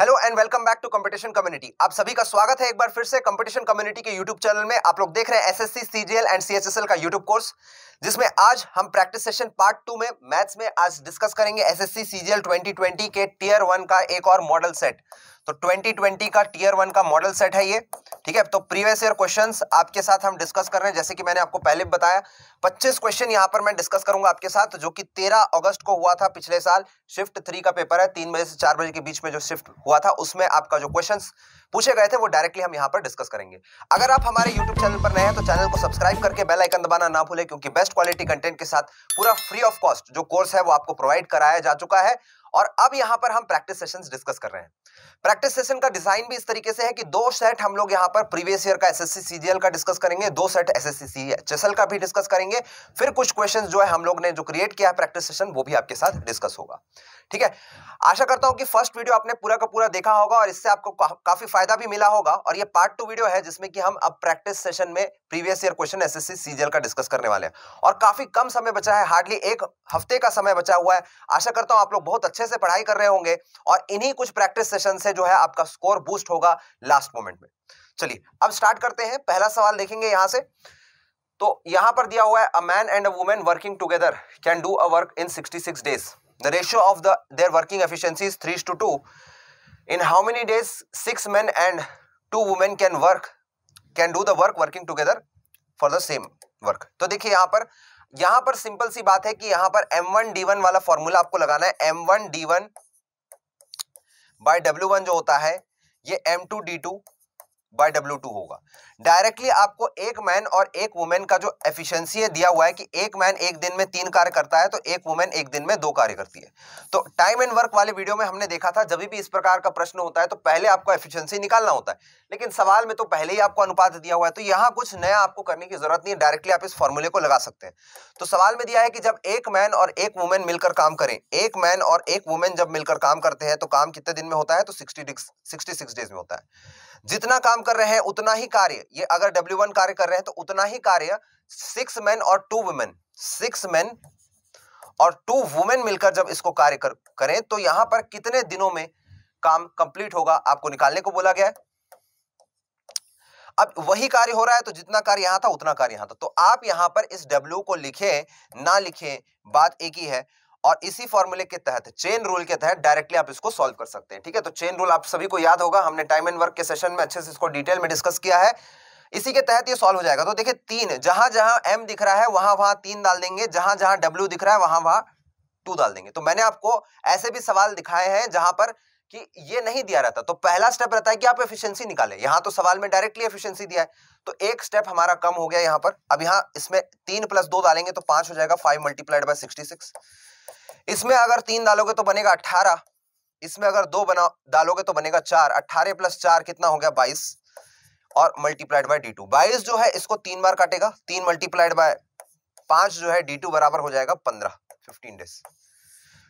Hello and welcome back to competition community आप सभी का स्वागत है एक बार फिर से कंपटीशन कम्युनिटी के यूट्यूब चैनल में आप लोग देख रहे हैं एसएससी सीजीएल एंड सीएचएसएल का यूट्यूब कोर्स जिसमें आज हम प्रैक्टिस सेशन पार्ट टू में मैथ्स में आज डिस्कस करेंगे एसएससी सीजीएल 2020 के टीयर वन का एक और मॉडल सेट तो 2020 का टीयर वन का मॉडल सेट है ये ठीक है तो प्रीवियस ईयर क्वेश्चंस आपके साथ हम डिस्कस कर रहे हैं जैसे कि मैंने आपको पहले बताया 25 क्वेश्चन यहां पर मैं डिस्कस करूंगा आपके साथ जो कि 13 अगस्त को हुआ था पिछले साल शिफ्ट थ्री का पेपर है तीन बजे से चार बजे के बीच में जो शिफ्ट हुआ था उसमें आपका जो क्वेश्चन पूछे गए थे वो डायरेक्टली हम यहाँ पर डिस्कस करेंगे अगर आप हमारे यूट्यूब चैनल पर नए हैं तो चैनल को सब्सक्राइब करके बेल आइकन दबाना ना भूले क्योंकि बेस्ट क्वालिटी कंटेंट के साथ पूरा फ्री ऑफ कॉस्ट जो कोर्स है वो आपको प्रोवाइड कराया जा चुका है और अब यहाँ पर हम प्रैक्टिस सेशंस डिस्कस कर रहे हैं प्रैक्टिस सेशन का डिजाइन भी इस तरीके से है कि दो सेट हम लोग यहाँ पर प्रीवियस ईयर का एसएससी सीजीएल का डिस्कस करेंगे दो सेट एसएससी सीएचएसएल का भी डिस्कस करेंगे फिर कुछ क्वेश्चन जो है हम लोग ने जो क्रिएट किया है प्रैक्टिस सेशन वो भी आपके साथ डिस्कस होगा ठीक है आशा करता हूं कि फर्स्ट वीडियो आपने पूरा का पूरा देखा होगा और इससे आपको का, काफी फायदा भी मिला होगा और ये पार्ट टू वीडियो है जिसमें कि हम अब प्रैक्टिस सेशन में previous year question SSC CGL का डिस्कस करने वाले हैं और काफी कम समय बचा है हार्डली एक हफ्ते का समय बचा हुआ है आशा करता हूं आप लोग बहुत अच्छे से पढ़ाई कर रहे होंगे और इन्हीं कुछ प्रैक्टिस सेशन क्वेश्चन से जो है आपका स्कोर बूस्ट होगा लास्ट मोमेंट में चलिए अब स्टार्ट करते हैं पहला सवाल देखेंगे यहां से तो यहां पर दिया हुआ है a man and a women working together can do a work in 66 days the ratio of the their working efficiency is 3 to 2 in how many days six men and two women can work can do the work working together for the same work तो देखिए यहां पर यहां पर simple सी बात है कि यहां पर M1 D1 वाला फॉर्मूला आपको लगाना है M1 D1 by W one जो होता है ये M two D two by W two होगा डायरेक्टली आपको एक मैन और एक वुमेन का जो एफिशिएंसी है दिया हुआ है कि एक मैन एक दिन में तीन कार्य करता है तो एक वुमेन एक दिन में दो कार्य करती है तो टाइम एंड वर्क वाले वीडियो में हमने देखा था जब भी इस प्रकार का प्रश्न होता है तो पहले आपको एफिशिएंसी निकालना होता है लेकिन सवाल में तो पहले ही आपको अनुपात दिया हुआ है तो यहाँ कुछ नया आपको करने की जरूरत नहीं है डायरेक्टली आप इस फॉर्मूले को लगा सकते हैं तो सवाल में दिया है कि जब एक मैन और एक वुमेन मिलकर काम करें एक मैन और एक वुमेन जब मिलकर काम करते हैं तो काम कितने दिन में होता है तो सिक्सटी सिक्सटी डेज में होता है जितना काम कर रहे हैं उतना ही कार्य ये अगर डब्ल्यू वन कार्य कर रहे हैं तो उतना ही कार्य सिक्स मैन और टू वुमेन सिक्स मैन और टू वुमेन मिलकर जब इसको कार्य कर, करें तो यहां पर कितने दिनों में काम कंप्लीट होगा आपको निकालने को बोला गया अब वही कार्य हो रहा है तो जितना कार्य यहां था उतना कार्य यहां था तो आप यहां पर इस डब्ल्यू को लिखे ना लिखे बात एक ही है और इसी फॉर्मूले के तहत चेन रूल के तहत डायरेक्टली आप इसको सॉल्व कर सकते हैं ठीक है तो चेन रूल आप सभी को याद होगा हमने टाइम एंड वर्क के सेशन में अच्छे से इसको डिटेल में डिस्कस किया है इसी के तहत ये सॉल्व हो जाएगा तो देखिए तीन जहां जहां एम दिख रहा है वहां वहां तीन डाल देंगे जहां जहां डब्ल्यू दिख रहा है वहां वहां टू डाल देंगे तो मैंने आपको ऐसे भी सवाल दिखाए हैं जहां पर कि ये नहीं दिया रहता तो पहला स्टेप रहता है कि आप एफिशिएंसी निकालें यहां तो सवाल में डायरेक्टली एफिशिएंसी दिया है तो एक स्टेप हमारा कम हो गया यहाँ पर अब यहां इसमें तीन प्लस दो डालेंगे तो पांच हो जाएगा five multiplied by sixty six इसमें अगर तीन डालोगे तो बनेगा अट्ठारह इसमें अगर दो बना डालोगे तो बनेगा चार अट्ठारह प्लस चार कितना हो गया बाईस और मल्टीप्लाइड बाय डी टू बाईस जो है इसको तीन बार काटेगा तीन मल्टीप्लाइड बाय पांच जो है डी टू बराबर हो जाएगा पंद्रह फिफ्टीन डेज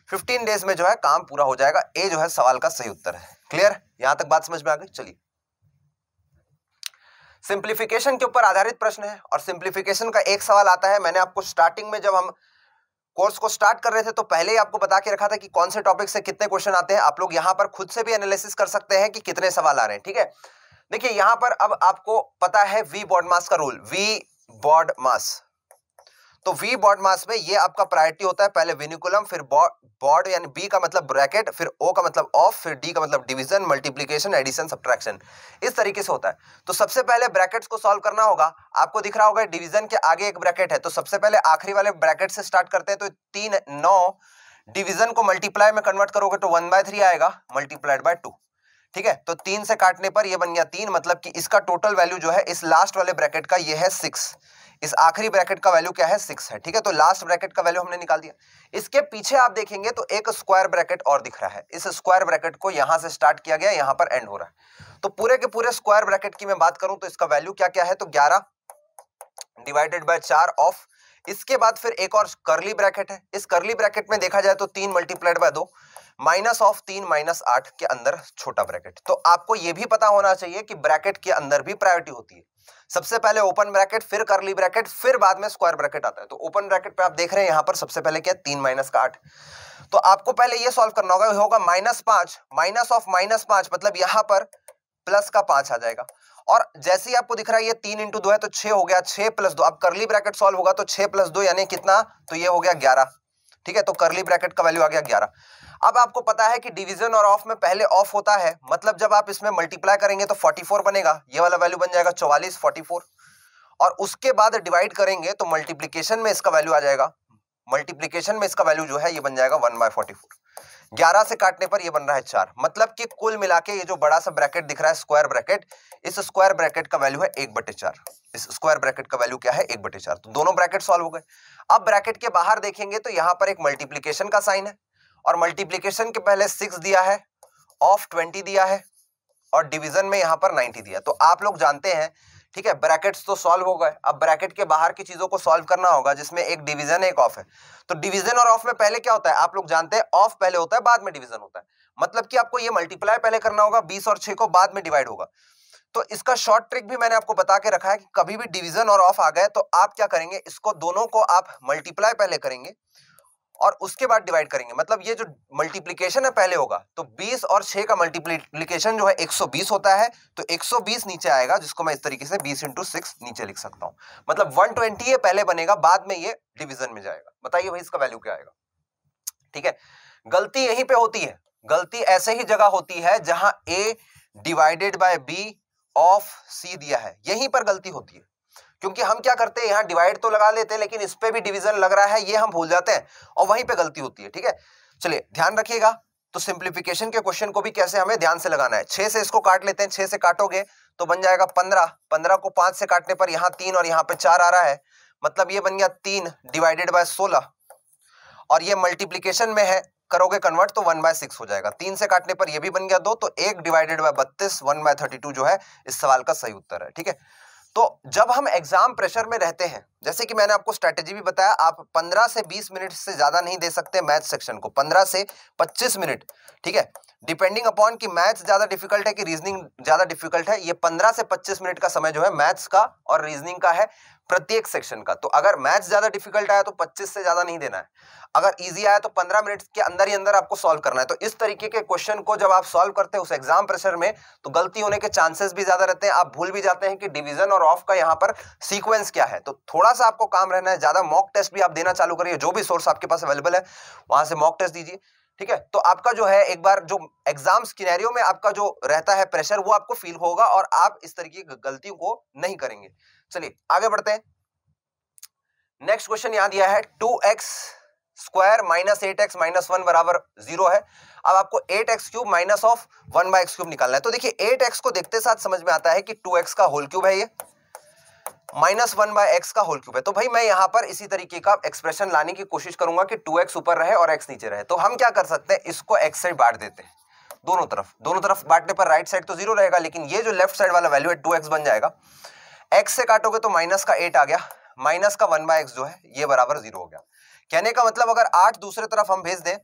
फिफ्टीन डेज में जो है काम पूरा हो जाएगा ए जो है सवाल का सही उत्तर है क्लियर यहां तक बात समझ में आ गई चलिए सिंप्लीफिकेशन के ऊपर आधारित प्रश्न है और सिंप्लीफिकेशन का एक सवाल आता है मैंने आपको स्टार्टिंग में जब हम कोर्स को स्टार्ट कर रहे थे तो पहले ही आपको बता के रखा था कि कौन से टॉपिक से कितने क्वेश्चन आते हैं आप लोग यहां पर खुद से भी एनालिसिस कर सकते हैं कि कितने सवाल आ रहे हैं ठीक है देखिए यहां पर अब आपको पता है वी बॉडमास का रूल वी बॉडमास तो वी बॉड मास में ये आपका प्रायोरिटी होता है पहले विनिकुलम फिर बॉड यानी बी का मतलब ब्रैकेट फिर ओ का मतलब ऑफ फिर डी का मतलब डिवीजन मल्टीप्लीकेशन एडिशन सब्ट्रैक्शन इस तरीके से होता है तो सबसे पहले ब्रैकेट्स को सॉल्व करना होगा आपको दिख रहा होगा डिवीजन के आगे एक ब्रैकेट है तो सबसे पहले आखिरी वाले ब्रैकेट से स्टार्ट करते हैं तो तीन नौ डिवीजन को मल्टीप्लाई में कन्वर्ट करोगे तो वन बाय थ्री आएगा मल्टीप्लाइड बाय टू ठीक है तो तीन से काटने पर ये बन गया तीन मतलब कि इसका टोटल वैल्यू जो है इस लास्ट वाले ब्रैकेट का ये है सिक्स इस आखिरी ब्रैकेट का वैल्यू क्या है सिक्स है ठीक है तो लास्ट ब्रैकेट का वैल्यू हमने निकाल दिया इसके पीछे आप देखेंगे तो एक स्क्वायर ब्रैकेट और दिख रहा है इस स्क्वायर ब्रैकेट को यहां से स्टार्ट किया गया यहां पर एंड हो रहा है तो पूरे के पूरे स्क्वायर ब्रैकेट की मैं बात करूं तो इसका वैल्यू क्या क्या है तो ग्यारह डिवाइडेड बाय चार ऑफ इसके बाद फिर एक और करली ब्रैकेट है इस करली ब्रैकेट में देखा जाए तो तीन मल्टीप्लाइड बाय दो माइनस ऑफ तीन माइनस आठ के अंदर छोटा ब्रैकेट तो आपको यह भी पता होना चाहिए कि ब्रैकेट के अंदर भी प्रायोरिटी होती है सबसे पहले ओपन ब्रैकेट फिर करली ब्रैकेट फिर बाद में स्क्वायर ब्रैकेट आता है तो ओपन ब्रैकेट पे आप देख रहे हैं यहां पर सबसे पहले क्या तीन माइनस का आठ तो आपको पहले ये सॉल्व करना होगा होगा माइनस पांच माइनस ऑफ माइनस पांच मतलब यहां पर प्लस का पांच आ जाएगा और जैसे ही आपको दिख रहा है ये तीन इंटू दो है तो छह हो गया छह प्लस दो अब करली ब्रैकेट सॉल्व होगा तो छह प्लस दो यानी कितना तो ये हो गया ग्यारह ठीक है तो करली ब्रैकेट का वैल्यू आ गया ग्यारह अब आपको पता है कि डिवीजन और ऑफ में पहले ऑफ होता है मतलब जब आप इसमें मल्टीप्लाई करेंगे तो 44 बनेगा ये वाला वैल्यू बन जाएगा 44 44 और उसके बाद डिवाइड करेंगे तो मल्टीप्लीकेशन में इसका वैल्यू आ जाएगा मल्टीप्लीकेशन में इसका वैल्यू जो है ये बन जाएगा वन बाय फोर्टी फोर ग्यारह से काटने पर यह बन रहा है चार मतलब कि कुल मिला के ये जो बड़ा सा ब्रैकेट दिख रहा है स्क्वायर ब्रैकेट इस स्क्वायर ब्रैकेट का वैल्यू है एक बटे चार इस स्क्वायर ब्रैकेट का वैल्यू क्या है एक बटे चार तो दोनों ब्रैकेट सॉल्व हो गए अब ब्रैकेट के बाहर देखेंगे तो यहां पर एक मल्टीप्लीकेशन का साइन है और मल्टीप्लीकेशन के पहले सिक्स दिया है ऑफ ट्वेंटी दिया है और डिवीजन में यहां पर नाइन्टी दिया तो आप लोग जानते हैं ठीक है ब्रैकेट्स तो सॉल्व हो गए अब ब्रैकेट के बाहर की चीज़ों को सॉल्व करना होगा जिसमें एक डिवीजन एक ऑफ है तो डिवीजन और ऑफ में पहले क्या होता है आप लोग जानते हैं ऑफ पहले होता है बाद में डिवीजन होता है मतलब कि आपको ये मल्टीप्लाई पहले करना होगा बीस और छह को बाद में डिवाइड होगा तो इसका शॉर्ट ट्रिक भी मैंने आपको बता के रखा है कि कभी भी डिविजन और ऑफ आ गए तो आप क्या करेंगे इसको दोनों को आप मल्टीप्लाई पहले करेंगे और उसके बाद डिवाइड करेंगे मतलब ये जो मल्टीप्लीकेशन है पहले होगा तो 20 और 6 का मल्टीप्लीकेशन जो है 120 होता है तो 120 नीचे आएगा जिसको मैं इस तरीके से 20 इंटू सिक्स नीचे लिख सकता हूँ मतलब 120 ये पहले बनेगा बाद में ये डिवीजन में जाएगा बताइए भाई इसका वैल्यू क्या आएगा ठीक है गलती यहीं पे होती है गलती ऐसे ही जगह होती है जहां A divided by B of C दिया है यहीं पर गलती होती है क्योंकि हम क्या करते हैं यहाँ डिवाइड तो लगा लेते हैं लेकिन इस पर भी डिविजन लग रहा है ये हम भूल जाते हैं और वहीं पर गलती होती है ठीक है चलिए ध्यान रखिएगा तो सिंप्लीफिकेशन के क्वेश्चन को भी कैसे हमें ध्यान से लगाना है छह से इसको काट लेते हैं छह से काटोगे तो बन जाएगा पंद्रह पंद्रह को पांच से काटने पर यहाँ तीन और यहाँ पे चार आ रहा है मतलब ये बन गया तीन डिवाइडेड बाय सोलह और ये मल्टीप्लीकेशन में है करोगे कन्वर्ट तो वन बाय सिक्स हो जाएगा तीन से काटने पर ये भी बन गया दो तो एक डिवाइडेड बाय बत्तीस वन बाय थर्टी टू जो है इस सवाल का सही उत्तर है ठीक है तो जब हम एग्जाम प्रेशर में रहते हैं जैसे कि मैंने आपको स्ट्रेटेजी भी बताया आप 15 से 20 मिनट से ज़्यादा नहीं दे सकते मैथ सेक्शन को 15 से 25 मिनट ठीक है डिपेंडिंग अपॉन कि मैथ्स ज्यादा डिफिकल्ट है कि रीजनिंग ज्यादा डिफिकल्ट है ये 15 से 25 मिनट का समय जो है मैथ्स का और रीजनिंग का है प्रत्येक सेक्शन का तो अगर मैथ्स ज्यादा डिफिकल्ट आया तो 25 से ज्यादा नहीं देना है अगर इजी आया तो 15 मिनट के अंदर ही अंदर आपको सॉल्व करना है तो इस तरीके के क्वेश्चन को जब आप सॉल्व करते हैं उस एग्जाम प्रेशर में तो गलती होने के चांसेस भी ज्यादा रहते हैं आप भूल भी जाते हैं कि डिविजन और ऑफ का यहाँ पर सीक्वेंस क्या है तो थोड़ा सा आपको काम रहना है ज्यादा मॉक टेस्ट भी आप देना चालू करिए जो भी सोर्स आपके पास अवेलेबल है वहां से मॉक टेस्ट दीजिए ठीक है तो आपका जो है एक बार जो एग्जाम स्किनेरियो में आपका जो रहता है प्रेशर वो आपको फील होगा और आप इस तरीके की गलतियों को नहीं करेंगे चलिए आगे बढ़ते हैं नेक्स्ट क्वेश्चन यहां दिया है two x square minus eight x minus one बराबर जीरो है अब आपको eight x cube minus of one by x cube निकालना है तो देखिए एट एक्स को देखते साथ समझ में आता है कि टू एक्स का होल क्यूब है ये माइनस वन बाय एक्स का होल क्यूब है तो भाई मैं यहां पर इसी तरीके का एक्सप्रेशन लाने की कोशिश करूंगा कि टू एक्स ऊपर रहे और एक्स नीचे रहे तो हम क्या कर सकते हैं इसको एक्स से बांट देते हैं दोनों तरफ दोनों तरफ बांटने पर राइट साइड तो जीरो रहेगा लेकिन ये जो लेफ्ट साइड वाला वैल्यू है टू एक्स बन जाएगा एक्स से काटोगे तो माइनस का एट आ गया माइनस का वन बाय एक्स जो है ये बराबर जीरो हो गया कहने का मतलब अगर आठ दूसरे तरफ हम भेज दें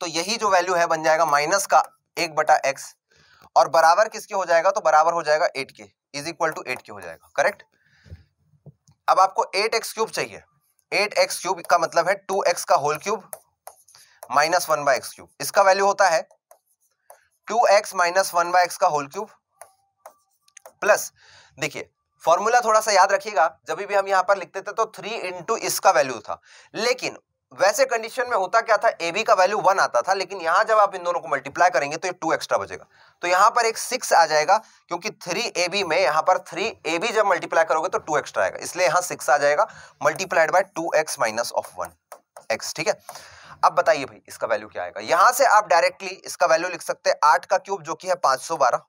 तो यही जो वैल्यू है बन जाएगा माइनस का एक बटा एक्स और बराबर किसके हो जाएगा तो बराबर हो जाएगा एट के is equal to eight q हो जाएगा करेक्ट अब आपको एट एक्स क्यूब चाहिए एट एक्स क्यूब का मतलब है टू एक्स का whole cube minus one by x cube इसका वैल्यू होता है two x minus one by x का होल क्यूब प्लस देखिए फॉर्मूला थोड़ा सा याद रखिएगा जब भी हम यहां पर लिखते थे तो थ्री इंटू इसका वैल्यू था लेकिन वैसे कंडीशन में होता क्या था ए बी का वैल्यू वन आता था लेकिन यहां जब आप इन दोनों को मल्टीप्लाई करेंगे तो ये टू एक्स्ट्रा बचेगा तो यहां पर एक सिक्स आ जाएगा क्योंकि थ्री ए बी में यहां पर थ्री ए बी जब मल्टीप्लाई करोगे तो टू एक्स्ट्रा आएगा इसलिए यहां सिक्स आ जाएगा multiplied by two x minus of one x ठीक है अब बताइए भाई इसका वैल्यू क्या आएगा यहां से आप डायरेक्टली इसका वैल्यू लिख सकते हैं आठ का क्यूब जो कि है पांच सौ बारह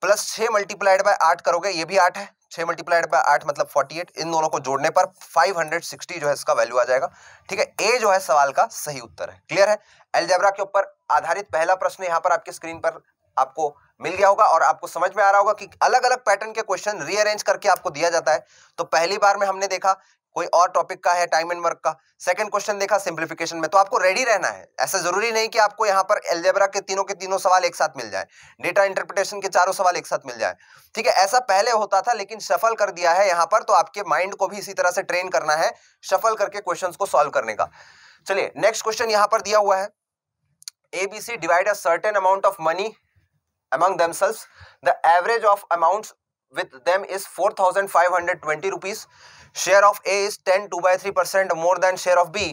प्लस छह मल्टीप्लाइड बाय आठ करोगे ये भी आठ है छह मल्टीप्लाइड बाय आठ मतलब फोर्टी एट इन दोनों को जोड़ने पर फाइव हंड्रेड सिक्सटी जो है इसका वैल्यू आ जाएगा ठीक है ए जो है सवाल का सही उत्तर है क्लियर है एलजेब्रा के ऊपर आधारित पहला प्रश्न यहाँ पर आपके स्क्रीन पर आपको मिल गया होगा और आपको समझ में आ रहा होगा कि अलग अलग पैटर्न के क्वेश्चन रीअरेंज करके आपको दिया जाता है तो पहली बार में हमने देखा कोई और टॉपिक का है टाइम एंड वर्क का सेकंड क्वेश्चन देखा सिंप्लीफिकेशन में तो आपको रेडी रहना है ऐसा जरूरी नहीं कि आपको यहाँ पर एल्जेब्रा के तीनों के तीनों सवाल एक साथ मिल जाए डेटा इंटरप्रिटेशन के चारों सवाल एक साथ मिल जाए ठीक है ऐसा पहले होता था लेकिन सफल कर दिया है यहाँ पर तो आपके माइंड को भी इसी तरह से ट्रेन करना है सफल करके क्वेश्चन को सॉल्व करने का चलिए नेक्स्ट क्वेश्चन यहाँ पर दिया हुआ है ABC divide a certain amount of money among themselves the average of with them is 4520 rupees share of a is 10 2 by 3 percent more than share of b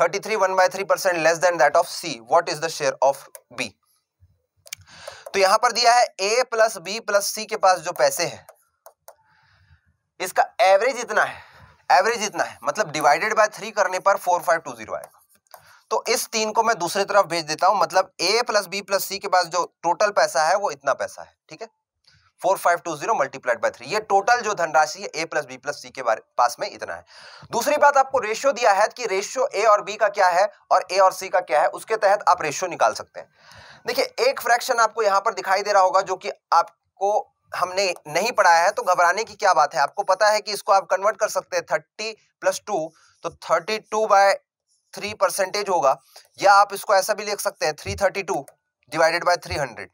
33 1 by 3 percent less than that of c what is the share of b तो यहां पर दिया है a plus B plus C के पास जो पैसे हैं इसका एवरेज इतना है एवरेज इतना है मतलब डिवाइडेड बाय थ्री करने पर फोर फाइव टू जीरो आएगा तो इस तीन को मैं दूसरी तरफ भेज देता हूं मतलब a plus B plus C के पास जो टोटल पैसा है वो इतना पैसा है ठीक है four five two zero multiplied by three ये टोटल जो धनराशि है A plus B plus C के पास में इतना है दूसरी बात आपको रेशियो दिया है कि रेशियो ए और बी का क्या है और ए और सी का क्या है उसके तहत आप रेशियो निकाल सकते हैं देखिए एक फ्रैक्शन आपको यहाँ पर दिखाई दे रहा होगा जो कि आपको हमने नहीं पढ़ाया है तो घबराने की क्या बात है आपको पता है कि इसको आप कन्वर्ट कर सकते हैं थर्टी प्लस टू तो thirty two by three percentage होगा या आप इसको ऐसा भी लिख सकते हैं three thirty two divided by three hundred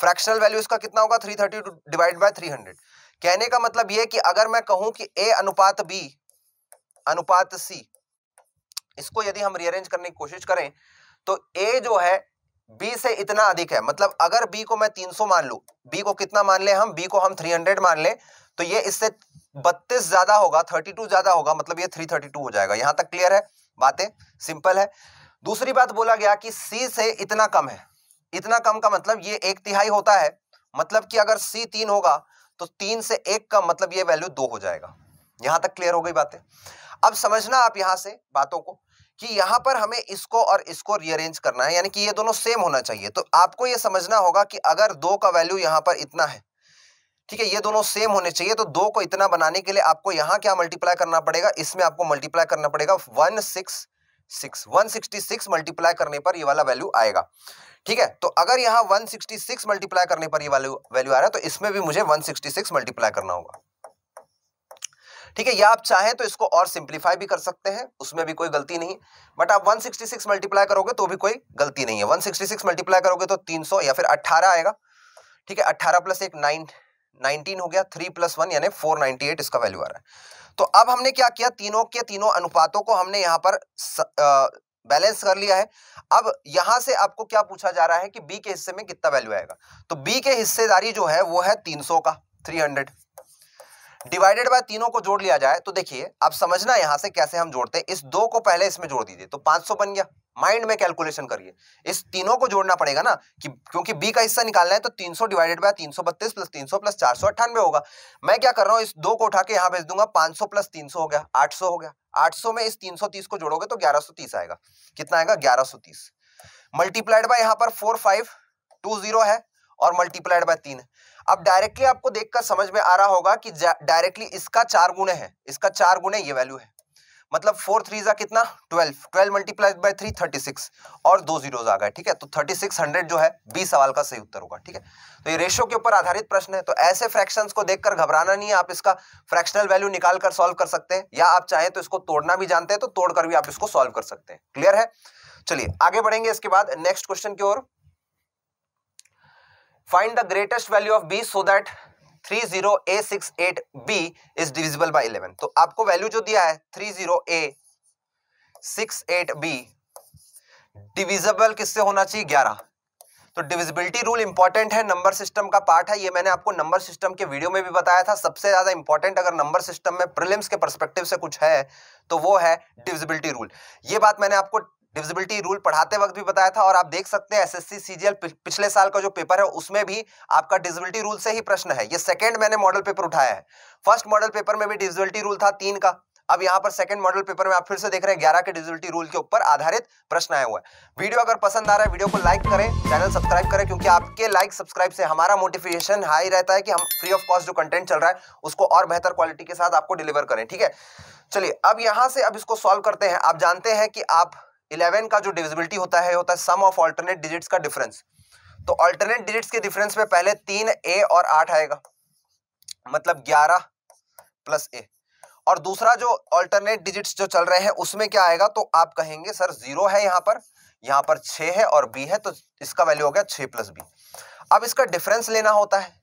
fractional value इसका कितना होगा three thirty two divide by three hundred कहने का मतलब यह कि अगर मैं कहूं कि ए अनुपात बी अनुपात सी इसको यदि हम रीअरेंज करने की कोशिश करें तो ए जो है बी से इतना अधिक है मतलब अगर बी को मैं 300 मान लू बी को कितना मान ले हम बी को हम 300 मान ले तो ये इससे 32 ज्यादा होगा 32 ज्यादा होगा मतलब ये 332 हो जाएगा यहां तक क्लियर है बातें सिंपल है दूसरी बात बोला गया कि सी से इतना कम है इतना कम का मतलब ये एक तिहाई होता है मतलब कि अगर सी तीन होगा तो तीन से एक का मतलब ये वैल्यू दो हो जाएगा यहां तक क्लियर हो गई बातें अब समझना आप यहां से बातों को कि यहां पर हमें इसको और इसको रीअरेंज करना है यानी कि ये दोनों सेम होना चाहिए तो आपको ये समझना होगा कि अगर दो का वैल्यू यहां पर इतना है ठीक है ये दोनों सेम होने चाहिए तो दो को इतना बनाने के लिए आपको यहां क्या मल्टीप्लाई करना पड़ेगा इसमें आपको मल्टीप्लाई करना पड़ेगा one six six one sixty six multiply करने पर ये वाला वैल्यू आएगा ठीक है तो अगर यहां वन सिक्सटी सिक्स मल्टीप्लाई करने पर ये वैल्यू वैल्यू आ रहा है तो इसमें भी मुझे वन सिक्सटी सिक्स मल्टीप्लाई करना होगा ठीक है या आप चाहें तो इसको और सिंप्लीफाई भी कर सकते हैं उसमें भी कोई गलती नहीं बट आप 166 मल्टीप्लाई करोगे तो भी कोई गलती नहीं है 166 मल्टीप्लाई करोगे तो 300 या फिर 18 आएगा ठीक है 18 प्लस एक 9 19 हो गया थ्री प्लस वन यानी फोर इसका वैल्यू आ रहा है तो अब हमने क्या किया तीनों के तीनों अनुपातों को हमने यहाँ पर बैलेंस कर लिया है अब यहां से आपको क्या पूछा जा रहा है कि बी के हिस्से में कितना वैल्यू आएगा तो बी के हिस्सेदारी जो है वो है 300 का 300 डिवाइडेड बाय तीनों को जोड़ लिया जाए तो देखिए अब समझना यहां से कैसे हम जोड़ते हैं इस दो को पहले इसमें जोड़ दीजिए तो 500 बन गया माइंड में कैलकुलेशन करिए इस तीनों को जोड़ना पड़ेगा ना कि क्योंकि बी का हिस्सा निकालना है तो 300 डिवाइडेड बाय 332 प्लस 300 प्लस चार होगा मैं क्या कर रहा हूँ इस दो को उठा के यहाँ भेज दूंगा 500 प्लस 300 हो गया 800 हो गया 800 में इस 330 को जोड़ोगे तो 1130 आएगा कितना आएगा 1130 मल्टीप्लाइड बाय यहाँ पर फोर फाइव टू जीरो है और मल्टीप्लाइड बाय तीन है अब डायरेक्टली आपको देखकर समझ में आ रहा होगा कि डायरेक्टली इसका चार गुणे है इसका चार गुणे ये वैल्यू है मतलब फोर थ्री जा कितना twelve twelve multiply by three thirty six और दो जीरोज आ गए ठीक है तो थर्टी सिक्स हंड्रेड जो है बी सवाल का सही उत्तर होगा ठीक है तो ये रेशो के ऊपर आधारित प्रश्न है तो ऐसे फ्रैक्शंस को देखकर घबराना नहीं है आप इसका फ्रैक्शनल वैल्यू निकाल कर सॉल्व कर सकते हैं या आप चाहें तो इसको तोड़ना भी जानते हैं तो तोड़कर भी आप इसको सॉल्व कर सकते हैं क्लियर है चलिए आगे बढ़ेंगे इसके बाद नेक्स्ट क्वेश्चन की ओर find the greatest value of B so that three zero A six eight B is divisible by eleven तो आपको वैल्यू जो दिया है three zero A six eight B divisible किससे होना चाहिए ग्यारह तो डिविजिबिलिटी रूल इंपॉर्टेंट है नंबर सिस्टम का पार्ट है ये मैंने आपको नंबर सिस्टम के वीडियो में भी बताया था सबसे ज्यादा इंपॉर्टेंट अगर नंबर सिस्टम में प्रिलिम्स के परस्पेक्टिव से कुछ है तो वो है डिविजिबिलिटी रूल ये बात मैंने आपको डिविजिबिलिटी रूल पढ़ाते वक्त भी बताया था और आप देख सकते हैं एसएससी सीजीएल पिछले साल का जो पेपर है उसमें भी आपका डिविजिबिलिटी रूल से ही प्रश्न है ये सेकंड मैंने मॉडल पेपर उठाया है फर्स्ट मॉडल पेपर में भी डिविजिबिलिटी रूल था तीन का अब यहाँ पर सेकंड मॉडल पेपर में आप फिर से देख रहे हैं ग्यारह के डिजिबिलिटी रूल के ऊपर आधारित प्रश्न आया हुआ है वीडियो अगर पसंद आ रहा है वीडियो को लाइक करें चैनल सब्सक्राइब करें क्योंकि आपके लाइक सब्सक्राइब से हमारा मोटिवेशन हाई रहता है कि हम फ्री ऑफ कॉस्ट जो कंटेंट चल रहा है उसको और बेहतर क्वालिटी के साथ आपको डिलीवर करें ठीक है चलिए अब यहाँ से अब इसको सॉल्व करते हैं आप जानते हैं कि आप इलेवन का जो डिविजिबिलिटी होता है होता है सम ऑफ ऑल्टरनेट डिजिट्स का डिफरेंस तो ऑल्टरनेट डिजिट्स के डिफरेंस में पहले तीन ए और आठ आएगा मतलब ग्यारह प्लस ए और दूसरा जो ऑल्टरनेट डिजिट्स जो चल रहे हैं उसमें क्या आएगा तो आप कहेंगे सर जीरो है यहाँ पर यहाँ पर छः है और बी है तो इसका वैल्यू हो गया छः प्लस बी अब इसका डिफरेंस लेना होता है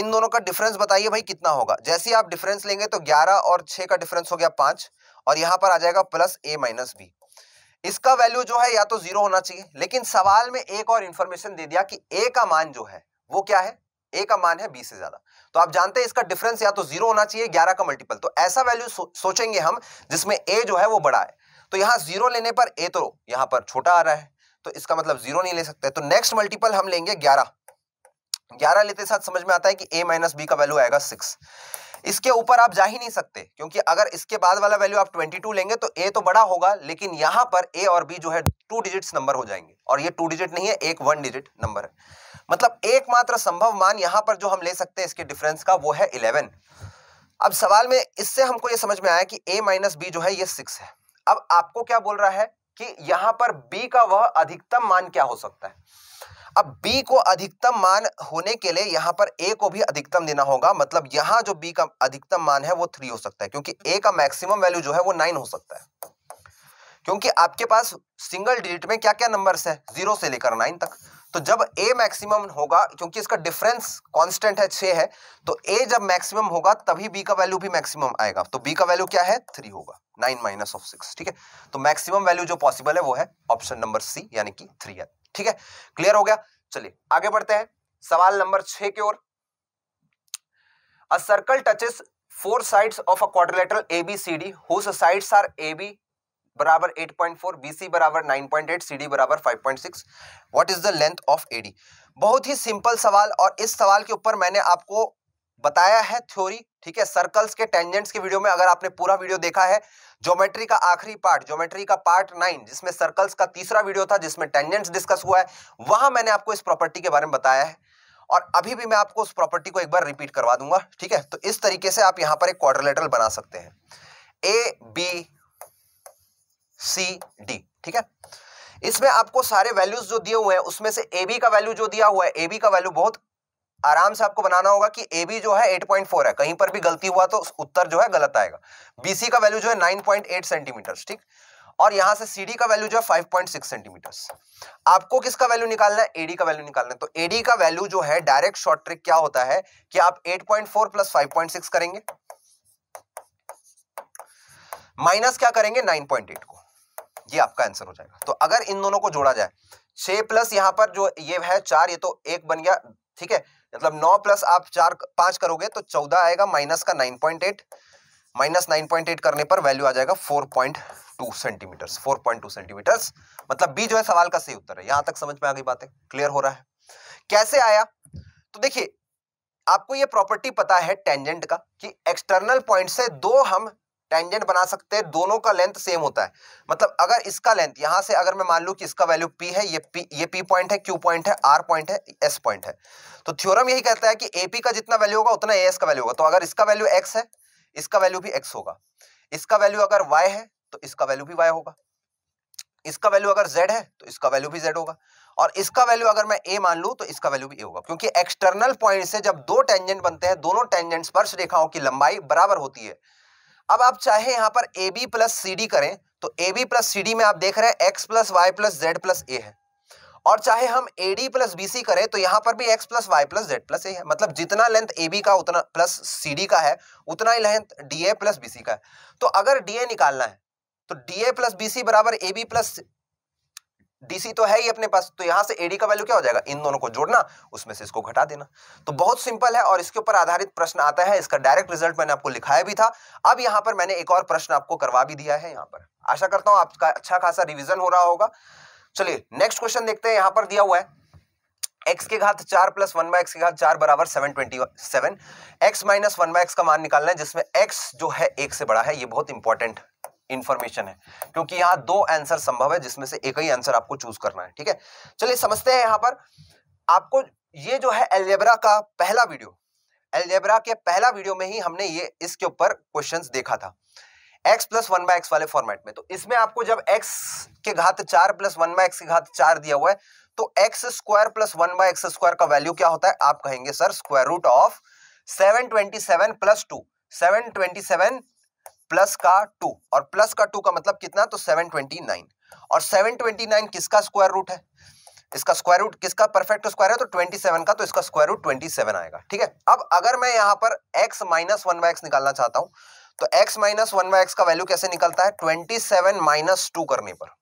इन दोनों का डिफरेंस बताइए भाई कितना होगा जैसे आप डिफरेंस लेंगे तो ग्यारह और छः का डिफरेंस हो गया पाँच और यहाँ पर आ जाएगा प्लस ए माइनस बी इसका वैल्यू जो है या तो जीरो होना चाहिए लेकिन सवाल में एक और इंफॉर्मेशन दे दिया कि ए का मान जो है वो क्या है ए का मान है बी से ज्यादा तो आप जानते हैं इसका डिफरेंस या तो जीरो होना चाहिए ग्यारह का मल्टीपल तो ऐसा वैल्यू सो, सोचेंगे हम जिसमें ए जो है वो बड़ा है तो यहां जीरो लेने पर ए तो यहां पर छोटा आ रहा है तो इसका मतलब जीरो नहीं ले सकते तो नेक्स्ट मल्टीपल हम लेंगे ग्यारह ग्यारह लेते साथ समझ में आता है कि ए माइनस बी का वैल्यू आएगा सिक्स इसके ऊपर आप जा ही नहीं सकते क्योंकि अगर इसके बाद वाला वैल्यू आप 22 लेंगे तो ए तो बड़ा होगा लेकिन यहां पर ए और बी जो है टू डिजिट्स नंबर हो जाएंगे और ये टू डिजिट नहीं है एक वन डिजिट नंबर है मतलब एकमात्र संभव मान यहां पर जो हम ले सकते हैं इसके डिफरेंस का वो है इलेवन अब सवाल में इससे हमको ये समझ में आया कि ए माइनस बी जो है ये सिक्स है अब आपको क्या बोल रहा है कि यहां पर बी का वह अधिकतम मान क्या हो सकता है अब b को अधिकतम मान होने के लिए यहां पर a को भी अधिकतम देना होगा मतलब यहां जो b का अधिकतम मान है वो थ्री हो सकता है क्योंकि a का मैक्सिमम वैल्यू जो है वो नाइन हो सकता है क्योंकि आपके पास सिंगल डिजिट में क्या क्या नंबर है जीरो से लेकर नाइन तक तो जब ए मैक्सिमम होगा क्योंकि इसका डिफरेंस कांस्टेंट है छः है तो ए जब मैक्सिमम होगा तभी बी का वैल्यू भी मैक्सिमम आएगा तो बी का वैल्यू क्या है थ्री होगा नाइन माइनस ऑफ सिक्स ठीक है तो मैक्सिमम वैल्यू जो पॉसिबल है वो है ऑप्शन नंबर सी यानी कि थ्री है ठीक है क्लियर हो गया चलिए आगे बढ़ते हैं सवाल नंबर छह की ओर a circle touches four sides of a A B C D sides are A B बराबर 8.4 BC बराबर 9.8 CD बराबर 5.6 What is the length of AD? बहुत ही सिंपल सवाल और इस सवाल के ऊपर मैंने आपको बताया है थ्योरी ठीक है सर्कल्स के टेंजेंट्स के वीडियो में अगर आपने पूरा वीडियो देखा है ज्योमेट्री का आखिरी पार्ट ज्योमेट्री का पार्ट नाइन जिसमें सर्कल्स का तीसरा वीडियो था जिसमें टेंजेंट्स डिस्कस हुआ है वहां मैंने आपको इस प्रॉपर्टी के बारे में बताया है और अभी भी मैं आपको उस प्रॉपर्टी को एक बार रिपीट करवा दूंगा ठीक है तो इस तरीके से आप यहां पर एक क्वाड्रिलेटरल बना सकते हैं ए बी सी डी ठीक है इसमें आपको सारे वैल्यूज जो दिए हुए हैं उसमें से ए बी का वैल्यू जो दिया हुआ है ए बी का वैल्यू बहुत आराम से आपको बनाना होगा कि ए बी जो है 8.4 है कहीं पर भी गलती हुआ तो उत्तर जो है गलत आएगा बी सी का वैल्यू जो है 9.8 सेंटीमीटर ठीक और यहां से सी डी का वैल्यू जो है 5.6 सेंटीमीटर आपको किसका वैल्यू निकालना है एडी का वैल्यू निकालना है तो एडी का वैल्यू जो है डायरेक्ट शॉर्ट ट्रिक क्या होता है कि आप 8.4 प्लस 5.6 करेंगे माइनस क्या करेंगे 9.8 को ये आपका आंसर हो जाएगा तो अगर इन दोनों को जोड़ा जाए छह प्लस यहां पर जो ये है चार ये तो एक बन गया ठीक है मतलब नौ प्लस आप चार पांच करोगे तो चौदह आएगा माइनस का nine point eight minus nine point eight करने पर वैल्यू आ जाएगा four point two centimetre four point two centimetre मतलब बी जो है सवाल का सही उत्तर है यहां तक समझ में आ गई बातें क्लियर हो रहा है कैसे आया तो देखिए आपको ये प्रॉपर्टी पता है टेंजेंट का कि एक्सटर्नल पॉइंट से दो हम टेंजेंट बना सकते हैं दोनों का लेंथ सेम होता है मतलब अगर इसका लेंथ यहां से अगर मैं मान लू कि इसका वैल्यू पी है ये पी ये पी पॉइंट है क्यू पॉइंट है आर पॉइंट है एस पॉइंट है तो थ्योरम यही कहता है कि एपी का जितना वैल्यू होगा उतना एस का वैल्यू होगा तो अगर इसका वैल्यू एक्स है इसका वैल्यू भी एक्स होगा इसका वैल्यू अगर वाई है तो इसका वैल्यू भी वाई होगा इसका वैल्यू अगर z है तो इसका वैल्यू भी z होगा और इसका वैल्यू अगर मैं a मान लूं तो इसका वैल्यू भी a होगा क्योंकि एक्सटर्नल पॉइंट से जब दो टेंजेंट बनते हैं दोनों टेंजेंट स्पर्श रेखाओं की लंबाई बराबर होती है अब आप चाहे यहां पर A B plus C D करें तो A B plus C D में आप देख रहे हैं x plus y plus z plus A है और चाहे हम A D plus B C करें तो यहां पर भी x plus y plus z plus A है मतलब जितना लेंथ ए बी का उतना प्लस सी डी का है उतना ही length D A plus B C का है तो अगर डी ए निकालना है तो D A plus B C बराबर ए बी प्लस डीसी तो है ही अपने पास तो यहां से एडी का वैल्यू क्या हो जाएगा इन दोनों को जोड़ना उसमें से इसको घटा देना तो बहुत सिंपल है और इसके ऊपर आधारित प्रश्न आता है इसका डायरेक्ट रिजल्ट मैंने आपको लिखाया भी था अब यहां पर मैंने एक और प्रश्न आपको करवा भी दिया है यहां पर आशा करता हूं आपका अच्छा खासा रिविजन हो रहा होगा चलिए नेक्स्ट क्वेश्चन देखते हैं यहां पर दिया हुआ है एक्स के घात चार प्लस वन बाय एक्स के घात चार बराबर seven twenty seven x minus one by x का मान निकालना है जिसमें एक्स जो है एक से बड़ा है ये बहुत इंपॉर्टेंट इंफॉर्मेशन है क्योंकि यहाँ दो आंसर संभव है जिसमें से एक ही आंसर आपको चूज करना है ठीक है चलिए समझते हैं यहाँ पर आपको ये जो है एलजेब्रा का पहला वीडियो एलजेब्रा के पहला वीडियो में ही हमने ये इसके ऊपर क्वेश्चन देखा था x plus one by x वाले फॉर्मेट में तो इसमें आपको जब x के घात चार प्लस वन बाय एक्स के घात चार दिया हुआ है तो x square plus one by x square का वैल्यू क्या होता है आप कहेंगे sir square root of seven twenty seven plus two seven twenty seven plus का टू और प्लस का टू का मतलब कितना तो सेवन ट्वेंटी नाइन और सेवन ट्वेंटी नाइन किसका स्क्वायर रूट है इसका स्क्वायर रूट किसका परफेक्ट स्क्वायर है तो 27 का तो इसका स्क्वायर रूट 27 आएगा ठीक है अब अगर मैं यहां पर x माइनस वन बाई निकालना चाहता हूं तो x माइनस वन बाई का वैल्यू कैसे निकलता है 27 सेवन माइनस टू करने पर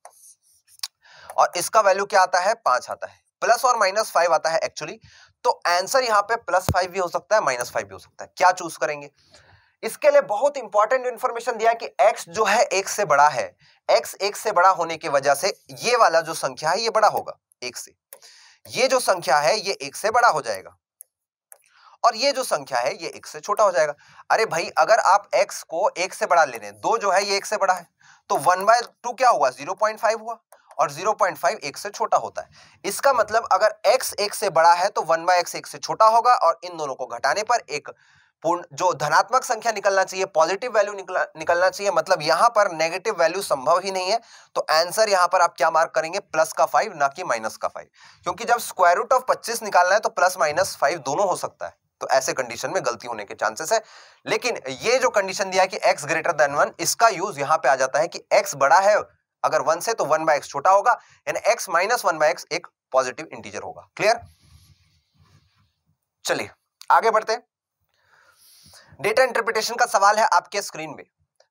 और इसका वैल्यू क्या आता है पांच आता है प्लस और माइनस फाइव आता है एक्चुअली तो आंसर यहां पे प्लस फाइव भी हो सकता है माइनस फाइव भी हो सकता है क्या चूज करेंगे इसके लिए बहुत इंपॉर्टेंट इंफॉर्मेशन दिया कि x जो है एक से बड़ा है x एक से बड़ा होने की वजह से ये वाला जो संख्या है ये बड़ा होगा एक से ये जो संख्या है ये एक से बड़ा हो जाएगा और ये जो संख्या है ये एक से छोटा हो जाएगा अरे भाई अगर आप x को एक से बड़ा ले रहे दो जो है ये एक से बड़ा है तो वन बाय टू क्या हुआ जीरो पॉइंट फाइव हुआ और जीरो पॉइंट फाइव एक से छोटा होता है इसका मतलब अगर x एक से बड़ा है तो वन बाय एक से छोटा होगा और इन दोनों को घटाने पर एक पूर्ण जो धनात्मक संख्या निकलना चाहिए पॉजिटिव वैल्यू निकल, निकलना चाहिए मतलब यहां पर नेगेटिव वैल्यू संभव ही नहीं है तो आंसर यहां पर आप क्या मार्क करेंगे प्लस का फाइव ना कि माइनस का फाइव क्योंकि जब स्क्वायर रूट ऑफ पच्चीस निकालना है तो प्लस माइनस फाइव दोनों हो सकता है तो ऐसे कंडीशन में गलती होने के चांसेस है लेकिन ये जो कंडीशन दिया कि एक्स ग्रेटर देन वन इसका यूज यहां पर आ जाता है कि एक्स बड़ा है अगर वन से तो वन बाय एक्स छोटा होगा यानी x minus one by x एक पॉजिटिव इंटीजर होगा क्लियर चलिए आगे बढ़ते हैं डेटा इंटरप्रिटेशन का सवाल है आपके स्क्रीन में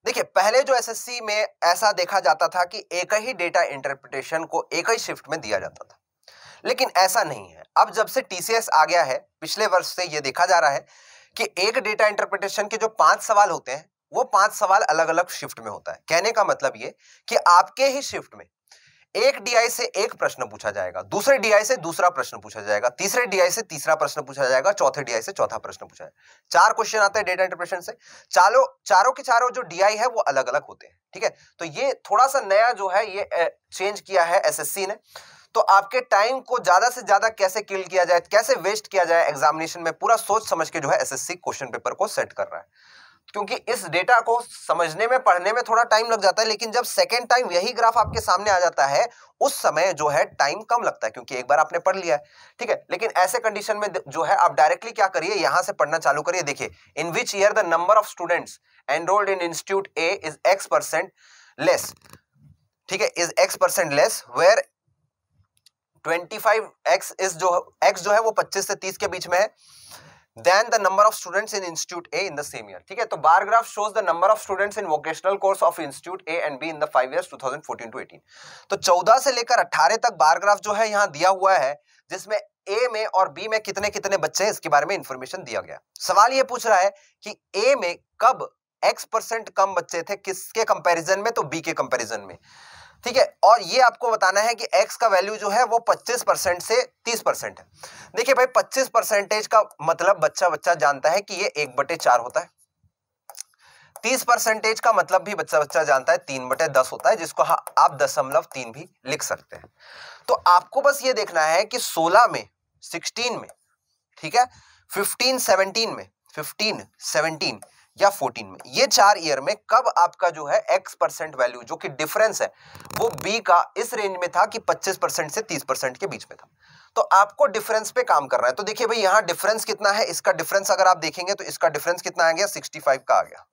देखिए पहले जो एसएससी में ऐसा देखा जाता था कि एक ही डेटा इंटरप्रिटेशन को एक ही शिफ्ट में दिया जाता था लेकिन ऐसा नहीं है अब जब से टीसीएस आ गया है पिछले वर्ष से यह देखा जा रहा है कि एक डेटा इंटरप्रिटेशन के जो पांच सवाल होते हैं वो पांच सवाल अलग अलग शिफ्ट में होता है कहने का मतलब ये कि आपके ही शिफ्ट में एक डीआई से एक प्रश्न पूछा जाएगा दूसरे डीआई से दूसरा प्रश्न पूछा जाएगा तीसरे डीआई से तीसरा प्रश्न पूछा जाएगा चौथे डीआई से चौथा प्रश्न पूछा जाएगा चार क्वेश्चन आते हैं डेटा इंटरप्रेशन से चारों चारों के चारों जो डीआई है वो अलग अलग होते हैं ठीक है तो ये थोड़ा सा नया जो है ये चेंज किया है एस ने तो आपके टाइम को ज्यादा से ज्यादा कैसे किल किया जाए कैसे वेस्ट किया जाए एग्जामिनेशन में पूरा सोच समझ के जो है एस क्वेश्चन पेपर को सेट कर रहा है क्योंकि इस डेटा को समझने में पढ़ने में थोड़ा टाइम लग जाता है लेकिन जब सेकेंड टाइम यही ग्राफ आपके सामने आ जाता है उस समय जो है टाइम कम लगता है क्योंकि एक बार आपने पढ़ लिया है ठीक है लेकिन ऐसे कंडीशन में जो है आप डायरेक्टली क्या करिए यहां से पढ़ना चालू करिए देखिए in which year the number of students enrolled in institute A is x percent less ठीक है is x percent less where five x is जो एक्स जो है वो 25 से 30 के बीच में है than the number of students in institute A in the same year. ठीक है तो bar graph shows the number of students in vocational course of institute A and B in the five years 2014 to 18. तो 14 से लेकर 18 तक bar graph जो है यहाँ दिया हुआ है जिसमें ए में और बी में कितने कितने बच्चे हैं इसके बारे में इंफॉर्मेशन दिया गया सवाल ये पूछ रहा है कि ए में कब एक्स परसेंट कम बच्चे थे किसके कंपैरिजन में तो बी के कंपैरिजन में ठीक है और ये आपको बताना है कि x का वैल्यू जो है वो 25 परसेंट से 30 परसेंट है देखिए भाई 25 परसेंटेज का मतलब बच्चा बच्चा जानता है कि ये एक बटे चार होता है 30 परसेंटेज का मतलब भी बच्चा बच्चा जानता है तीन बटे दस होता है जिसको हाँ आप दशमलव तीन भी लिख सकते हैं तो आपको बस ये देखना है कि 16 में 16 में ठीक है 15 17 में 15 17 या 14 में ये चार ईयर में कब आपका जो है x परसेंट वैल्यू जो कि डिफरेंस है वो b का इस रेंज में था कि 25 परसेंट से 30 परसेंट के बीच में था तो आपको डिफरेंस पे काम करना है तो देखिए भाई यहाँ डिफरेंस कितना है इसका डिफरेंस अगर आप देखेंगे तो इसका डिफरेंस कितना आ गया सिक्सटी का आ गया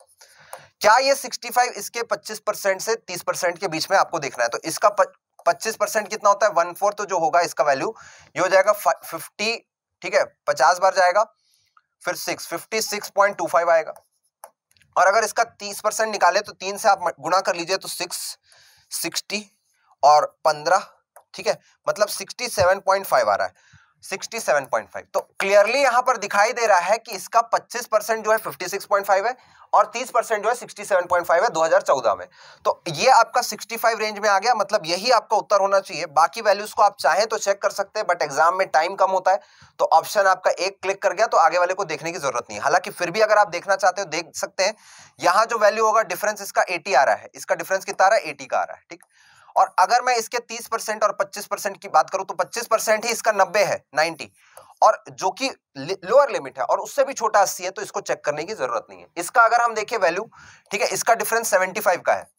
क्या ये 65 इसके 25 परसेंट से 30 परसेंट के बीच में आपको देखना है तो इसका 25 परसेंट कितना होता है वन फोर्थ तो जो होगा इसका वैल्यू ये हो जाएगा 50 ठीक है 50 बार जाएगा फिर six fifty six point two five आएगा और अगर इसका तीस परसेंट निकाले तो तीन से आप गुणा कर लीजिए तो सिक्स सिक्सटी और पंद्रह ठीक है मतलब सिक्सटी सेवन पॉइंट फाइव आ रहा है 67.5 तो क्लियरली यहां पर दिखाई दे रहा है कि इसका 25 परसेंट जो है 56.5 है और 30 परसेंट जो है 67.5 है 2014 में तो ये आपका 65 रेंज में आ गया मतलब यही आपका उत्तर होना चाहिए बाकी वैल्यूज को आप चाहें तो चेक कर सकते हैं बट एग्जाम में टाइम कम होता है तो ऑप्शन आपका एक क्लिक कर गया तो आगे वाले को देखने की जरूरत नहीं हालांकि फिर भी अगर आप देखना चाहते हो देख सकते हैं यहां जो वैल्यू होगा डिफरेंस इसका एटी आ रहा है इसका डिफरेंस कितना आ रहा है एटी का आ रहा है ठीक और अगर मैं इसके 30 परसेंट और 25 परसेंट की बात करूं तो 25 परसेंट ही इसका 90 है 90 और जो कि लोअर लिमिट है और उससे भी छोटा 80 है तो इसको चेक करने की जरूरत नहीं है इसका अगर हम देखें वैल्यू ठीक है इसका डिफरेंस 75 का है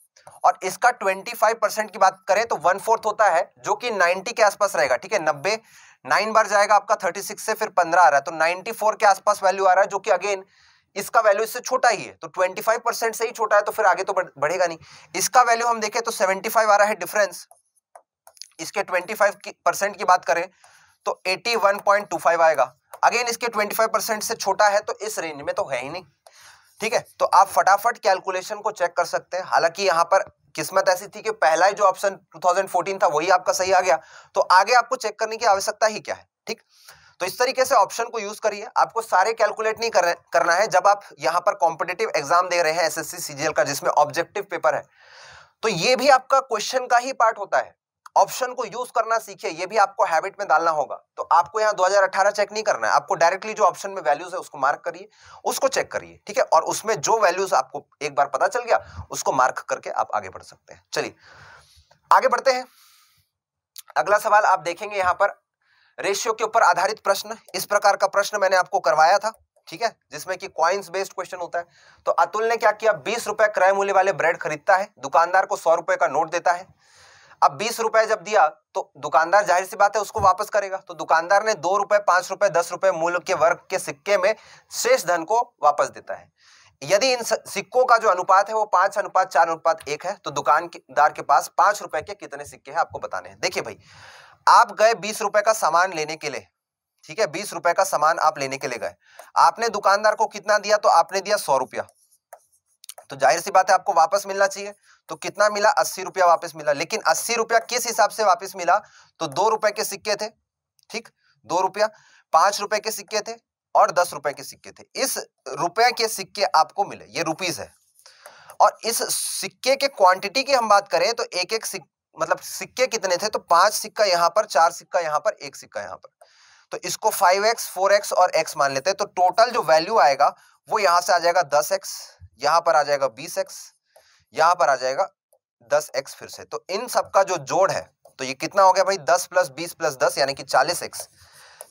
और इसका 25 परसेंट की बात करें तो वन फोर्थ होता है जो कि 90 के आसपास रहेगा ठीक है नब्बे नाइन बार जाएगा आपका 36 से फिर 15 आ रहा है तो 94 के आसपास वैल्यू आ रहा है जो कि अगेन इसका वैल्यू इससे छोटा ही है तो 25 परसेंट से ही छोटा है तो फिर आगे तो बढ़ेगा नहीं इसका वैल्यू हम देखें तो 75 आ रहा है डिफरेंस इसके 25 परसेंट की बात करें तो 81.25 आएगा अगेन इसके 25 परसेंट से छोटा है तो इस रेंज में तो है ही नहीं ठीक है तो आप फटाफट कैलकुलेशन को चेक कर सकते हैं हालांकि यहाँ पर किस्मत ऐसी थी कि पहला ही जो ऑप्शन 2014 था वही आपका सही आ गया तो आगे आपको चेक करने की आवश्यकता ही क्या है ठीक तो इस तरीके से ऑप्शन को यूज करिए आपको सारे कैलकुलेट नहीं कर, करना है जब आप यहाँ पर कॉम्पिटेटिव एग्जाम दे रहे हैं एस एस का जिसमें ऑब्जेक्टिव पेपर है तो ये भी आपका क्वेश्चन का ही पार्ट होता है ऑप्शन को यूज करना सीखिए ये भी आपको हैबिट में डालना होगा तो आपको यहाँ 2018 चेक नहीं करना है आपको डायरेक्टली जो ऑप्शन में वैल्यूज है उसको मार्क करिए उसको चेक करिए ठीक है और उसमें जो वैल्यूज आपको एक बार पता चल गया उसको मार्क करके आप आगे बढ़ सकते हैं चलिए आगे बढ़ते हैं अगला सवाल आप देखेंगे यहाँ पर रेशियो के ऊपर आधारित प्रश्न इस प्रकार का प्रश्न मैंने आपको करवाया था ठीक है जिसमें कि क्वाइंस बेस्ड क्वेश्चन होता है तो अतुल ने क्या किया बीस रुपए क्रय मूल्य वाले ब्रेड खरीदता है दुकानदार को सौ रुपए का नोट देता है अब बीस रुपए जब दिया तो दुकानदार जाहिर सी बात है उसको वापस करेगा तो दुकानदार ने दो रुपए पांच रुपए दस रुपए मूल्य के वर्ग के सिक्के में शेष धन को वापस देता है यदि इन सिक्कों का जो अनुपात है वो पांच अनुपात चार अनुपात एक है तो दुकानदार के पास पांच रुपए के कितने सिक्के हैं आपको बताने हैं देखिए भाई आप गए बीस रुपए का सामान लेने के लिए ठीक है बीस रुपए का सामान आप लेने के लिए गए आपने दुकानदार को कितना दिया तो आपने दिया सौ रुपया तो जाहिर सी बात है आपको वापस मिलना चाहिए तो कितना मिला अस्सी रुपया वापस मिला लेकिन अस्सी रुपया किस हिसाब से वापस मिला तो दो रुपए के सिक्के थे ठीक दो रुपया पांच रुपए के सिक्के थे और दस रुपए के सिक्के थे इस रुपए के सिक्के आपको मिले ये रुपीज है और इस सिक्के के क्वांटिटी की हम बात करें तो एक एक सिक्के मतलब सिक्के कितने थे तो पांच सिक्का यहां पर चार सिक्का यहां पर एक सिक्का यहां पर तो इसको फाइव एक्स फोर एक्स और एक्स मान लेते हैं तो टोटल जो वैल्यू आएगा वो यहां से आ जाएगा दस एक्स यहां पर आ जाएगा बीस एक्स यहां पर आ जाएगा दस एक्स फिर से तो इन सबका जो जोड़ है तो ये कितना हो गया भाई दस प्लस बीस प्लस दस यानी कि चालीस एक्स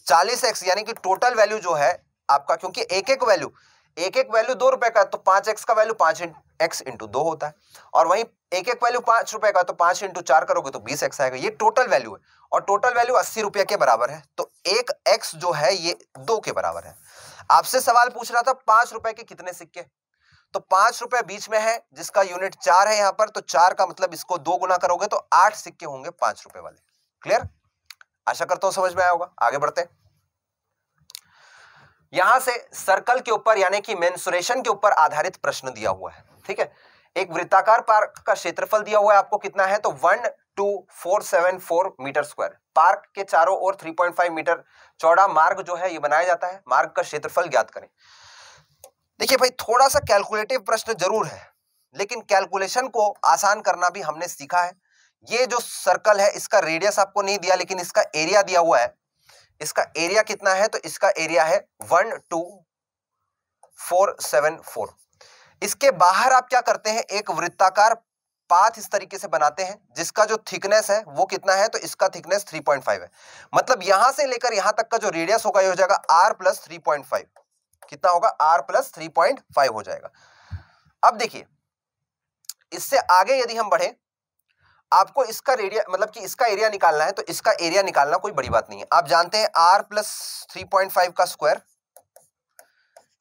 चालीस एक्स यानी कि टोटल वैल्यू जो है आपका क्योंकि एक एक वैल्यू एक एक वैल्यू दो रुपए का तो पांच एक्स का वैल्यू पांच एक्स इंटू दो होता है और वहीं एक एक वैल्यू पांच रुपए का तो पांच इंटू चार करोगे तो बीस एक्स आएगा ये टोटल वैल्यू है और टोटल वैल्यू अस्सी रुपए के बराबर है तो एक एक्स जो है ये दो के बराबर है आपसे सवाल पूछ रहा था पांच रुपए के कितने सिक्के तो पांच रुपए बीच में है जिसका यूनिट चार है यहां पर तो चार का मतलब इसको दो गुना करोगे तो आठ सिक्के होंगे पांच रुपए वाले क्लियर आशा करता हूं समझ में आया होगा आगे बढ़ते हैं यहां से सर्कल के ऊपर यानी कि मेन्सुरेशन के ऊपर आधारित प्रश्न दिया हुआ है ठीक है एक वृत्ताकार पार्क का क्षेत्रफल दिया हुआ है आपको कितना है तो one two four seven four metre square park के चारों ओर थ्री पॉइंट फाइव मीटर चौड़ा मार्ग जो है ये बनाया जाता है मार्ग का क्षेत्रफल ज्ञात करें देखिए भाई थोड़ा सा कैलकुलेटिव प्रश्न जरूर है लेकिन कैलकुलेशन को आसान करना भी हमने सीखा है ये जो सर्कल है इसका रेडियस आपको नहीं दिया लेकिन इसका एरिया दिया हुआ है इसका एरिया कितना है तो इसका एरिया है one two four seven four इसके बाहर आप क्या करते हैं एक वृत्ताकार पाथ इस तरीके से बनाते हैं जिसका जो थिकनेस है वो कितना है तो इसका थिकनेस 3.5 है मतलब यहां से लेकर यहां तक का जो रेडियस होगा ये हो जाएगा आर प्लस थ्री कितना होगा आर प्लस थ्री हो जाएगा अब देखिए इससे आगे यदि हम बढ़े आपको इसका रेडिया मतलब कि इसका एरिया निकालना है तो इसका एरिया निकालना कोई बड़ी बात नहीं है आप जानते हैं R plus three point five का स्क्वायर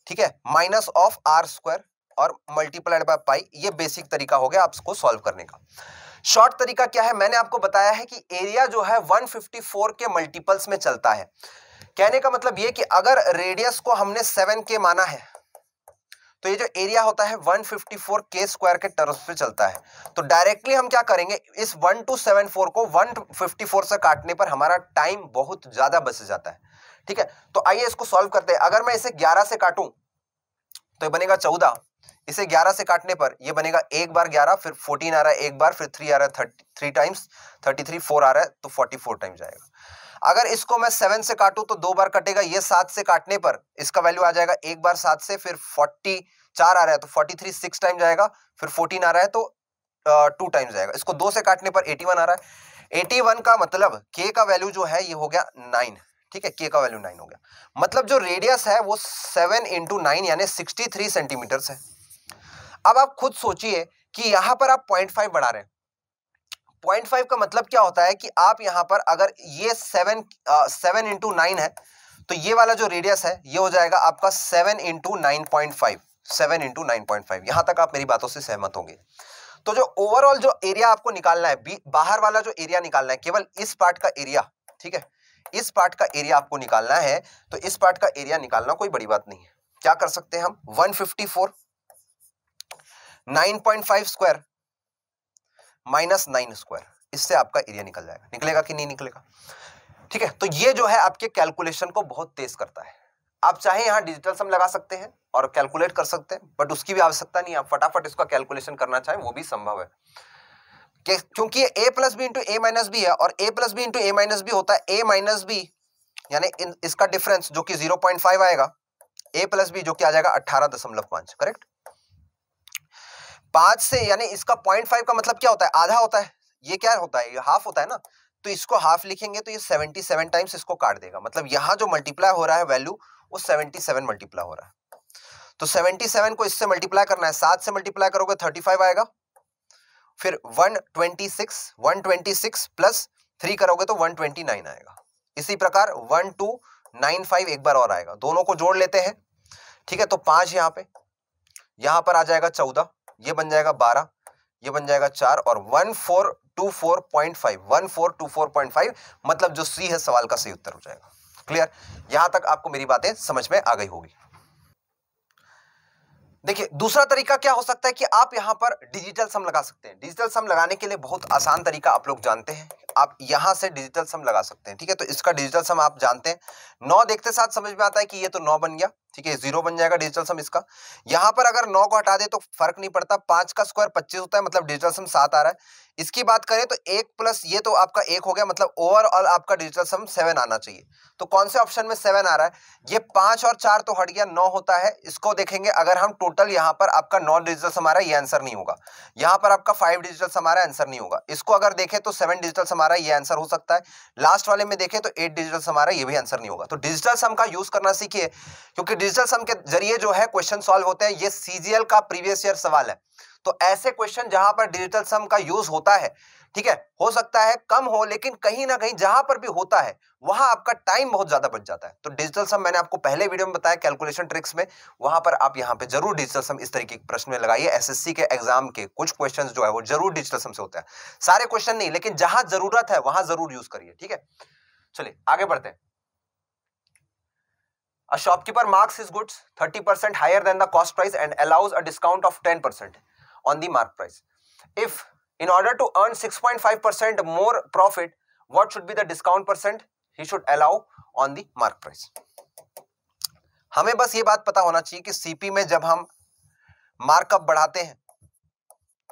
ठीक है माइनस ऑफ आर स्क्वायर और मल्टीप्लाइड बाय पाई ये बेसिक तरीका हो गया आपको सॉल्व करने का शॉर्ट तरीका क्या है मैंने आपको बताया है कि एरिया जो है 154 के मल्टीपल्स में चलता है कहने का मतलब ये कि अगर रेडियस को हमने सेवन के माना है तो ये जो एरिया होता है 154 के स्क्वायर के टर्म्स पे चलता है तो डायरेक्टली हम क्या करेंगे इस 1274 को 154 से काटने पर हमारा टाइम बहुत ज़्यादा बच जाता है ठीक है तो आइए इसको सॉल्व करते हैं अगर मैं इसे ग्यारह से काटू तो ये बनेगा चौदह इसे 11 से काटने पर ये बनेगा एक बार 11 फिर 14 आ रहा है एक बार फिर 3 आ रहा है thirty three times thirty three आ रहा है तो फोर्टी टाइम्स आएगा अगर इसको मैं सेवन से काटू तो दो बार कटेगा ये सात से काटने पर इसका वैल्यू आ जाएगा एक बार सात से फिर फोर्टी चार आ रहा है तो फोर्टी थ्री सिक्स टाइम जाएगा फिर फोर्टीन आ रहा है तो टू uh, टाइम जाएगा इसको दो से काटने पर एटी वन आ रहा है एटी वन का मतलब के का वैल्यू जो है ये हो गया नाइन ठीक है के का वैल्यू नाइन हो गया मतलब जो रेडियस है वो सेवन इंटू नाइन यानी सिक्सटी थ्री सेंटीमीटर है अब आप खुद सोचिए कि यहां पर आप पॉइंट फाइव बढ़ा रहे हैं पॉइंट फाइव का मतलब क्या होता है कि आप यहाँ पर अगर ये सेवन सेवन इंटू नाइन है तो ये वाला जो रेडियस है ये हो जाएगा आपका seven into nine point five seven into nine point five यहाँ तक आप मेरी बातों से सहमत होंगे तो जो ओवरऑल जो एरिया आपको निकालना है बाहर वाला जो एरिया निकालना है केवल इस पार्ट का एरिया ठीक है इस पार्ट का एरिया आपको निकालना है तो इस पार्ट का एरिया निकालना कोई बड़ी बात नहीं है क्या कर सकते हैं हम 154 9.5 स्क्वायर माइनस नाइन स्क्वायर इससे आपका एरिया निकल जाएगा निकलेगा कि नहीं निकलेगा ठीक है तो ये जो है आपके कैलकुलेशन को बहुत तेज करता है आप चाहे यहाँ डिजिटल सम लगा सकते हैं और कैलकुलेट कर सकते हैं बट उसकी भी आवश्यकता नहीं है आप फटाफट इसका कैलकुलेशन करना चाहें वो भी संभव है क्योंकि A plus B into A minus B है और A plus B into A minus B होता है ए माइनस बी यानी इसका डिफरेंस जो कि जीरो पॉइंट फाइव आएगा ए प्लस बी जो कि आ जाएगा अट्ठारह दशमलव पांच करेक्ट पांच से यानी इसका पॉइंट फाइव का मतलब क्या होता है आधा होता है ये क्या होता है ये हाफ होता है ना तो इसको हाफ लिखेंगे तो ये सेवेंटी सेवन टाइम्स इसको काट देगा मतलब यहाँ जो मल्टीप्लाई हो रहा है वैल्यू वो सेवेंटी सेवन मल्टीप्लाई हो रहा है तो सेवेंटी सेवन को इससे मल्टीप्लाई करना है सात से मल्टीप्लाई करोगे थर्टी फाइव आएगा फिर one twenty six one twenty six plus three करोगे तो वन ट्वेंटी नाइन आएगा इसी प्रकार वन टू नाइन फाइव एक बार और आएगा दोनों को जोड़ लेते हैं ठीक है तो पांच यहाँ पे यहां पर आ जाएगा चौदह ये बन जाएगा बारह ये बन जाएगा चार और one four two four point five one four two four point five मतलब जो सी है सवाल का सही उत्तर हो जाएगा क्लियर यहां तक आपको मेरी बातें समझ में आ गई होगी देखिए दूसरा तरीका क्या हो सकता है कि आप यहां पर डिजिटल सम लगा सकते हैं डिजिटल सम लगाने के लिए बहुत आसान तरीका आप लोग जानते हैं आप यहां से डिजिटल सम लगा सकते हैं ठीक है तो इसका डिजिटल सम आप जानते हैं नौ देखते साथ समझ में आता है कि ये तो नौ बन गया ठीक है जीरो बन जाएगा डिजिटल सम इसका यहां पर अगर नौ को हटा दे तो फर्क नहीं पड़ता पांच का स्क्वायर पच्चीस होता है मतलब डिजिटल सम सात आ रहा है इसकी बात करें तो एक प्लस ये तो आपका एक हो गया मतलब ओवरऑल आपका डिजिटल सम सेवन आना चाहिए तो कौन से ऑप्शन में सेवन आ रहा है ये पांच और चार तो हट गया नौ होता है इसको देखेंगे अगर हम टोटल यहां पर आपका नॉन डिजिटल सम आ रहा है ये आंसर नहीं होगा यहां पर आपका फाइव डिजिटल सम आ रहा है आंसर नहीं होगा इसको अगर देखें तो सेवन डिजिटल सम हमारा ये आंसर हो सकता है लास्ट वाले में देखें तो एट डिजिटल सम हमारा ये भी आंसर नहीं होगा तो डिजिटल सम का यूज करना सीखिए क्योंकि डिजिटल सम के जरिए जो है क्वेश्चन सॉल्व होते हैं ये सीजीएल का प्रीवियस ईयर सवाल है तो ऐसे क्वेश्चन जहां पर डिजिटल सम का यूज होता है ठीक है हो सकता है कम हो लेकिन कहीं ना कहीं जहां पर भी होता है वहां आपका टाइम बहुत ज्यादा बच जाता है तो डिजिटल सम मैंने आपको पहले वीडियो में बताया कैलकुलेशन ट्रिक्स में वहां पर आप यहां पे जरूर डिजिटल सम इस तरीके के प्रश्न में लगाइए एसएससी के एग्जाम के कुछ क्वेश्चन जो है वो जरूर डिजिटल सम से होते हैं सारे क्वेश्चन नहीं लेकिन जहां जरूरत है वहां जरूर यूज करिए ठीक है चलिए आगे बढ़ते हैं shopkeeper marks his goods thirty percent higher than the cost price and allows a discount of ten percent on the mark price. If in order to earn 6.5% more profit, what should be the discount percent he should allow on the mark price? हमें बस ये बात पता होना चाहिए कि CP में जब हम मार्कअप बढ़ाते हैं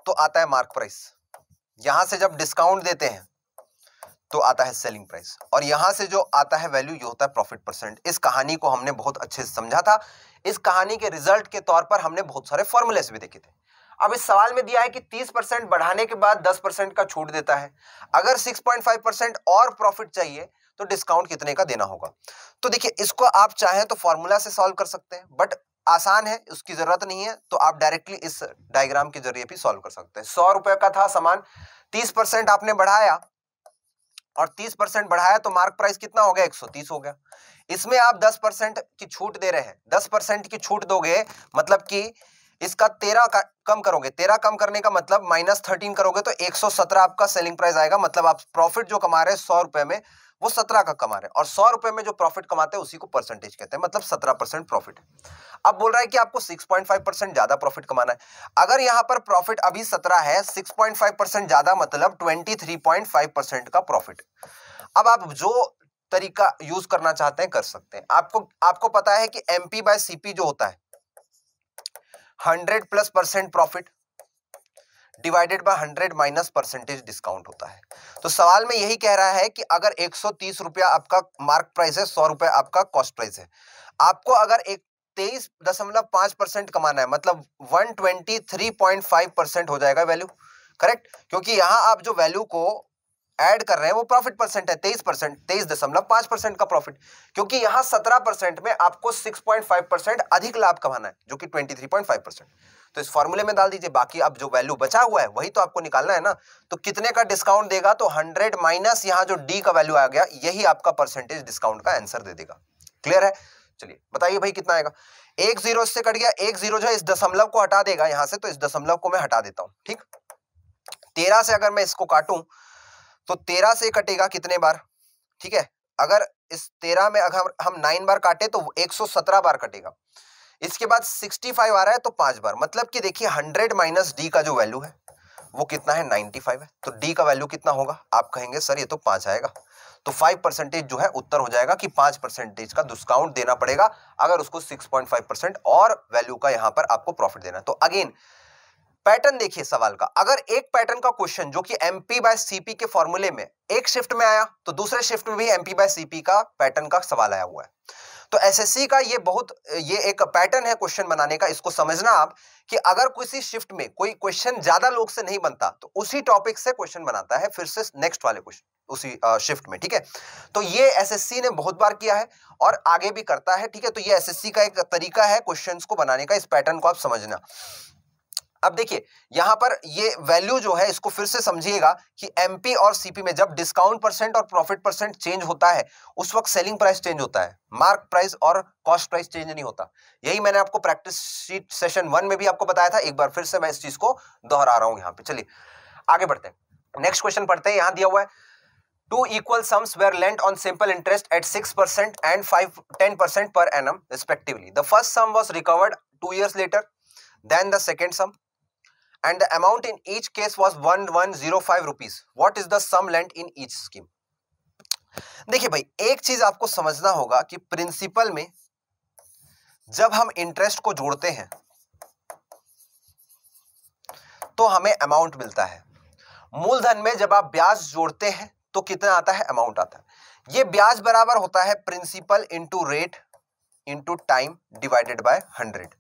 तो आता है मार्क प्राइस यहां से जब डिस्काउंट देते हैं तो आता है सेलिंग प्राइस और यहां से जो आता है वैल्यू ये होता है प्रॉफिट परसेंट इस कहानी को हमने बहुत अच्छे से समझा था इस कहानी के रिजल्ट के तौर पर हमने बहुत सारे फॉर्मुलेस भी देखे थे अब इस सवाल में दिया है कि 30 परसेंट बढ़ाने के बाद 10 परसेंट का छूट देता है अगर 6.5 परसेंट और प्रॉफिट चाहिए तो डिस्काउंट कितने का देना होगा तो देखिए इसको आप चाहें तो फॉर्मूला से सॉल्व कर सकते हैं बट आसान है उसकी जरूरत नहीं है तो आप डायरेक्टली इस डायग्राम के जरिए भी सॉल्व कर सकते हैं सौ रुपए का था सामान तीस आपने बढ़ाया और तीस परसेंट बढ़ाया तो मार्क प्राइस कितना हो गया एक हो गया इसमें आप दस परसेंट की छूट दे रहे हैं दस परसेंट की छूट दोगे मतलब कि इसका तेरह कम करोगे तेरह कम करने का मतलब माइनस थर्टीन करोगे तो एक सौ सत्रह आपका सेलिंग प्राइस आएगा मतलब आप प्रॉफिट जो कमा रहे हैं सौ रुपए में वो सत्रह का कमा रहे हैं और सौ रुपए में जो प्रॉफिट कमाते हैं उसी को परसेंटेज कहते हैं मतलब सत्रह परसेंट प्रॉफिट अब बोल रहा है कि आपको सिक्स पॉइंट फाइव परसेंट ज्यादा प्रॉफिट कमाना है अगर यहाँ पर प्रॉफिट अभी सत्रह है सिक्स पॉइंट फाइव परसेंट ज्यादा मतलब twenty three point five percent का प्रॉफिट अब आप जो तरीका यूज करना चाहते हैं कर सकते हैं आपको आपको पता है कि एमपी बाय सीपी जो होता है hundred plus percent profit divided by hundred minus percentage discount होता है तो सवाल में यही कह रहा है कि अगर एक सौ तीस रुपया आपका मार्क प्राइस है सौ रुपया आपका कॉस्ट प्राइस है आपको अगर एक तेईस दशमलव पांच परसेंट कमाना है मतलब one twenty three point five percent हो जाएगा वैल्यू करेक्ट क्योंकि यहां आप जो वैल्यू को ऐड कर रहे हैं वो प्रॉफिट परसेंट है तेईस परसेंट तेईस दशमलव पांच परसेंट का प्रॉफिट क्योंकि यहां सत्रह परसेंट में आपको सिक्स पॉइंट फाइव परसेंट अधिक लाभ कमाना है जो कि twenty three point five percent तो इस फॉर्मूले में डाल दीजिए बाकी अब जो वैल्यू बचा हुआ है वही तो आपको निकालना है ना तो कितने का डिस्काउंट देगा तो हंड्रेड माइनस यहाँ जो डी का वैल्यू आ गया यही आपका परसेंटेज डिस्काउंट का आंसर दे देगा क्लियर है चलिए बताइए भाई कितना आएगा एक जीरो से कट गया एक जीरो जो है इस दशमलव को हटा देगा यहां से तो इस दशमलव को मैं हटा देता हूं ठीक तेरह से अगर मैं इसको काटूं तो तेरह से कटेगा कितने बार ठीक है अगर इस तेरह में अगर हम नाइन बार काटे तो एक सौ सत्रह बार कटेगा इसके बाद सिक्सटी फाइव आ रहा है तो पांच बार मतलब कि देखिए हंड्रेड माइनस डी का जो वैल्यू है वो कितना है नाइनटी फाइव है तो डी का वैल्यू कितना होगा आप कहेंगे सर ये तो पांच आएगा तो फाइव परसेंटेज जो है उत्तर हो जाएगा कि पांच परसेंटेज का डिस्काउंट देना पड़ेगा अगर उसको सिक्स पॉइंट फाइव परसेंट और वैल्यू का यहां पर आपको प्रॉफिट देना तो अगेन पैटर्न देखिए सवाल का अगर एक पैटर्न का क्वेश्चन जो कि एमपी बाय सीपी के फॉर्मूले में एक शिफ्ट में आया तो दूसरे शिफ्ट में भी एमपी बाय सीपी का पैटर्न का सवाल आया हुआ है तो एसएससी का ये बहुत ये एक पैटर्न है क्वेश्चन बनाने का इसको समझना आप कि अगर किसी शिफ्ट में कोई क्वेश्चन ज्यादा लोग से नहीं बनता तो उसी टॉपिक से क्वेश्चन बनाता है फिर से नेक्स्ट वाले क्वेश्चन उसी शिफ्ट में ठीक है तो ये एसएससी ने बहुत बार किया है और आगे भी करता है ठीक है तो ये एसएससी का एक तरीका है क्वेश्चंस को बनाने का इस पैटर्न को आप समझना अब देखिए यहां पर ये वैल्यू जो है इसको फिर से समझिएगा कि एमपी और सीपी में जब डिस्काउंट परसेंट और प्रॉफिट परसेंट चेंज होता है उस वक्त सेलिंग प्राइस चेंज होता है मार्क प्राइस और कॉस्ट प्राइस चेंज नहीं होता यही मैंने आपको प्रैक्टिस शीट सेशन वन में भी आपको बताया था एक बार फिर से मैं इस चीज को दोहरा रहा हूं यहां पर चलिए आगे बढ़ते हैं नेक्स्ट क्वेश्चन पढ़ते हैं यहां दिया हुआ है two equal two equal sums were lent on simple interest at 6% and 5 10% per annum respectively the first sum was recovered two years later then the second sum and the amount in each case was 1105 rupees. What is the sum lent in each scheme? देखिए भाई एक चीज आपको समझना होगा कि principal में जब हम इंटरेस्ट को जोड़ते हैं तो हमें अमाउंट मिलता है मूलधन में जब आप ब्याज जोड़ते हैं तो कितना आता है अमाउंट आता है ये ब्याज बराबर होता है principal into rate into time divided by hundred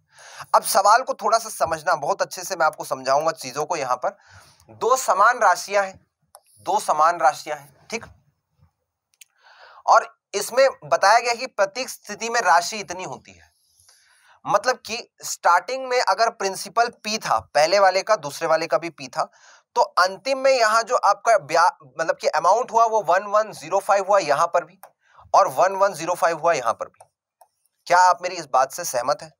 अब सवाल को थोड़ा सा समझना बहुत अच्छे से मैं आपको समझाऊंगा चीजों को यहां पर दो समान राशियां हैं दो समान राशियां हैं ठीक और इसमें बताया गया कि प्रत्येक स्थिति में राशि इतनी होती है मतलब कि स्टार्टिंग में अगर प्रिंसिपल पी था पहले वाले का दूसरे वाले का भी पी था तो अंतिम में यहां जो आपका मतलब कि अमाउंट हुआ वो वन वन जीरो फाइव हुआ यहां पर भी और वन वन जीरो फाइव हुआ यहां पर भी क्या आप मेरी इस बात से सहमत है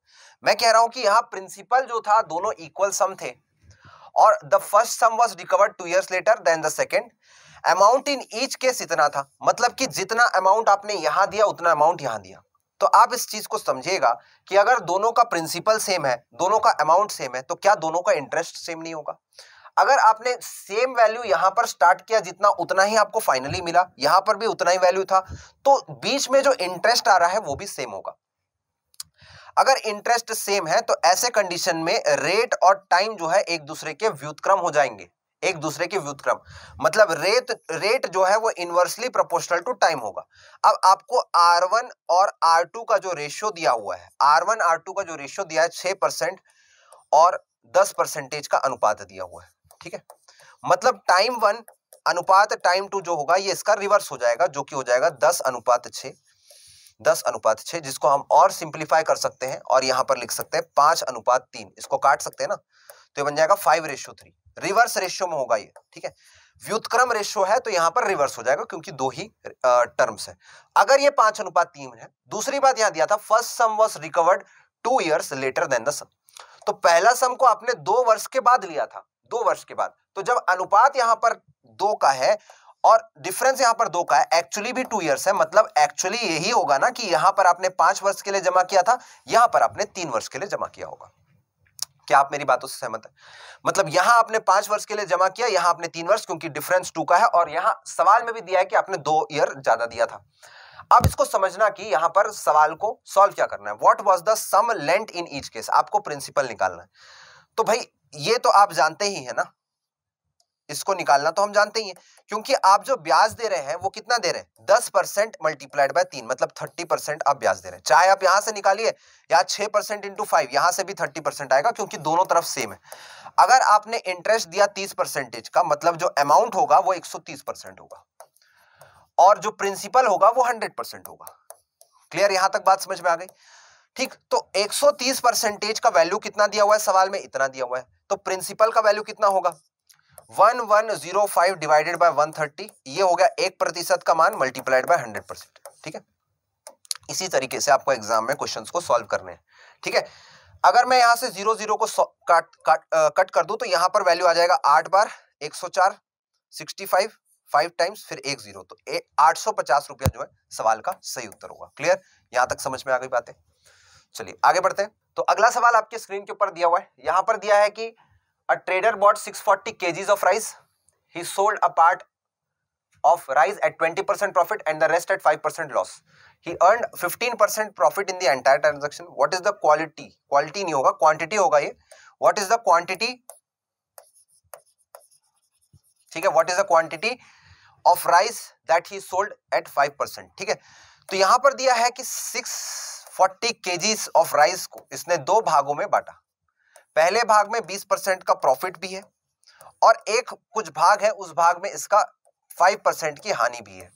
मैं कह रहा हूं कि यहां प्रिंसिपल जो था दोनों इक्वल सम थे और the first sum was recovered two years later then the second amount in each case इतना था मतलब कि जितना अमाउंट आपने यहां दिया उतना अमाउंट यहाँ दिया तो आप इस चीज को समझिएगा कि अगर दोनों का प्रिंसिपल सेम है दोनों का अमाउंट सेम है तो क्या दोनों का इंटरेस्ट सेम नहीं होगा अगर आपने सेम वैल्यू यहां पर स्टार्ट किया जितना उतना ही आपको फाइनली मिला यहां पर भी उतना ही वैल्यू था तो बीच में जो इंटरेस्ट आ रहा है वो भी सेम होगा अगर इंटरेस्ट सेम है तो ऐसे कंडीशन में रेट और टाइम जो है एक दूसरे के व्युतक्रम हो जाएंगे एक दूसरे के व्युतक्रम मतलब रेट रेट जो है वो इनवर्सली प्रोपोर्शनल टू टाइम होगा अब आपको R1 और R2 का जो रेशियो दिया हुआ है R1 R2 का जो रेशियो दिया है छह परसेंट और दस परसेंटेज का अनुपात दिया हुआ है ठीक है मतलब टाइम वन अनुपात टाइम टू जो होगा ये इसका रिवर्स हो जाएगा जो कि हो जाएगा दस अनुपात छह दस अनुपात छः जिसको हम और सिंप्लीफाई कर सकते हैं और यहाँ पर लिख सकते हैं पाँच अनुपात तीन इसको काट सकते हैं ना तो ये बन जाएगा five ratio three reverse ratio में होगा ये ठीक है व्युत्क्रम रेशियो है तो यहाँ पर रिवर्स हो जाएगा क्योंकि दो ही टर्म्स है अगर ये पांच अनुपात तीन है दूसरी बात यहाँ दिया था first sum was recovered two years later then the sum तो पहला सम को आपने दो वर्ष के बाद लिया था दो वर्ष के बाद तो जब अनुपात यहां पर दो का है और डिफरेंस यहाँ पर दो का है एक्चुअली भी टू ईयर्स है मतलब एक्चुअली यही होगा ना कि यहां पर आपने पांच वर्ष के लिए जमा किया था यहां पर आपने तीन वर्ष के लिए जमा किया होगा क्या आप मेरी बातों से सहमत है मतलब यहां आपने पांच वर्ष के लिए जमा किया यहां आपने तीन वर्ष क्योंकि डिफरेंस टू का है और यहां सवाल में भी दिया है कि आपने दो ईयर ज्यादा दिया था अब इसको समझना कि यहां पर सवाल को सॉल्व क्या करना है what was the sum lent in each case आपको प्रिंसिपल निकालना है तो भाई ये तो आप जानते ही है ना इसको निकालना तो हम जानते ही हैं क्योंकि आप जो ब्याज दे रहे हैं वो कितना दे रहे हैं दस परसेंट मल्टीप्लाइड बाय तीन मतलब थर्टी परसेंट आप ब्याज दे रहे हैं चाहे आप यहां से निकालिए या छह परसेंट इंटू फाइव यहां से भी थर्टी परसेंट आएगा क्योंकि दोनों तरफ सेम है अगर आपने इंटरेस्ट दिया तीस परसेंटेज का मतलब जो अमाउंट होगा वो एक सौ तीस परसेंट होगा और जो प्रिंसिपल होगा वो हंड्रेड परसेंट होगा क्लियर यहां तक बात समझ में आ गई ठीक तो 130 परसेंटेज का वैल्यू कितना दिया हुआ है सवाल में इतना दिया हुआ है तो प्रिंसिपल का वैल्यू कितना होगा 1105 डिवाइडेड बाय 130 ये हो गया एक प्रतिशत का मान मल्टीप्लाइड बाय 100 परसेंट ठीक है इसी तरीके से आपको एग्जाम में क्वेश्चंस को सॉल्व करने हैं ठीक है अगर मैं यहां से जीरो जीरो को काट काट कट कर दूं तो यहां पर वैल्यू आ जाएगा आठ बार एक सौ चार सिक्सटी फाइव फाइव टाइम्स फिर एक जीरो तो आठ सौ पचास रुपया जो है सवाल का सही उत्तर होगा क्लियर यहां तक समझ में आ गई बातें चलिए आगे बढ़ते हैं तो अगला सवाल आपके स्क्रीन के ऊपर दिया हुआ है यहां पर दिया है कि a trader bought 640 kgs of rice he sold a part of rice at 20% profit and the rest at 5% loss he earned 15% profit in the entire transaction what is the quality quality nahi hoga quantity hoga ye what is the quantity ठीक है what is the quantity of rice that he sold at 5% ठीक है तो यहां पर दिया है कि 640 केजीस of rice को इसने दो भागों में बांटा पहले भाग में 20 परसेंट का प्रॉफिट भी है और एक कुछ भाग है उस भाग में इसका 5 परसेंट की हानि भी है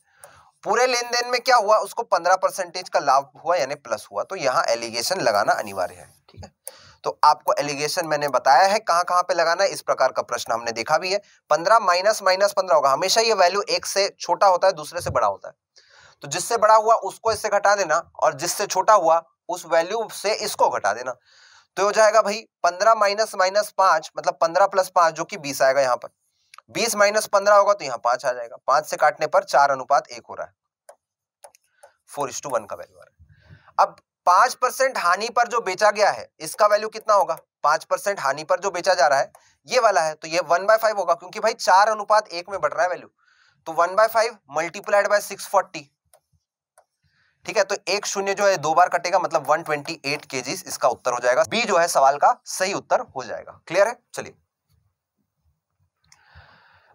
पूरे लेन देन में क्या हुआ उसको 15 परसेंटेज का लाभ हुआ यानी प्लस हुआ तो यहाँ एलिगेशन लगाना अनिवार्य है ठीक है तो आपको एलिगेशन मैंने बताया है कहाँ कहाँ पे लगाना है इस प्रकार का प्रश्न हमने देखा भी है पंद्रह माइनस माइनस पंद्रह होगा हमेशा ये वैल्यू एक से छोटा होता है दूसरे से बड़ा होता है तो जिससे बड़ा हुआ उसको इससे घटा देना और जिससे छोटा हुआ उस वैल्यू से इसको घटा देना तो हो जाएगा भाई पंद्रह माइनस माइनस पांच मतलब पंद्रह प्लस पांच जो कि बीस आएगा यहाँ पर बीस माइनस पंद्रह होगा तो यहाँ पांच आ जाएगा पांच से काटने पर चार अनुपात एक हो रहा है फोर इस टू वन का वैल्यू आ रहा है अब पांच परसेंट हानि पर जो बेचा गया है इसका वैल्यू कितना होगा पांच परसेंट हानि पर जो बेचा जा रहा है ये वाला है तो ये वन बाय फाइव होगा क्योंकि भाई चार अनुपात एक में बढ़ रहा है वैल्यू तो one by five multiplied by six forty ठीक है तो एक शून्य जो है दो बार कटेगा मतलब 128 ट्वेंटी इसका उत्तर हो जाएगा बी जो है सवाल का सही उत्तर हो जाएगा क्लियर है चलिए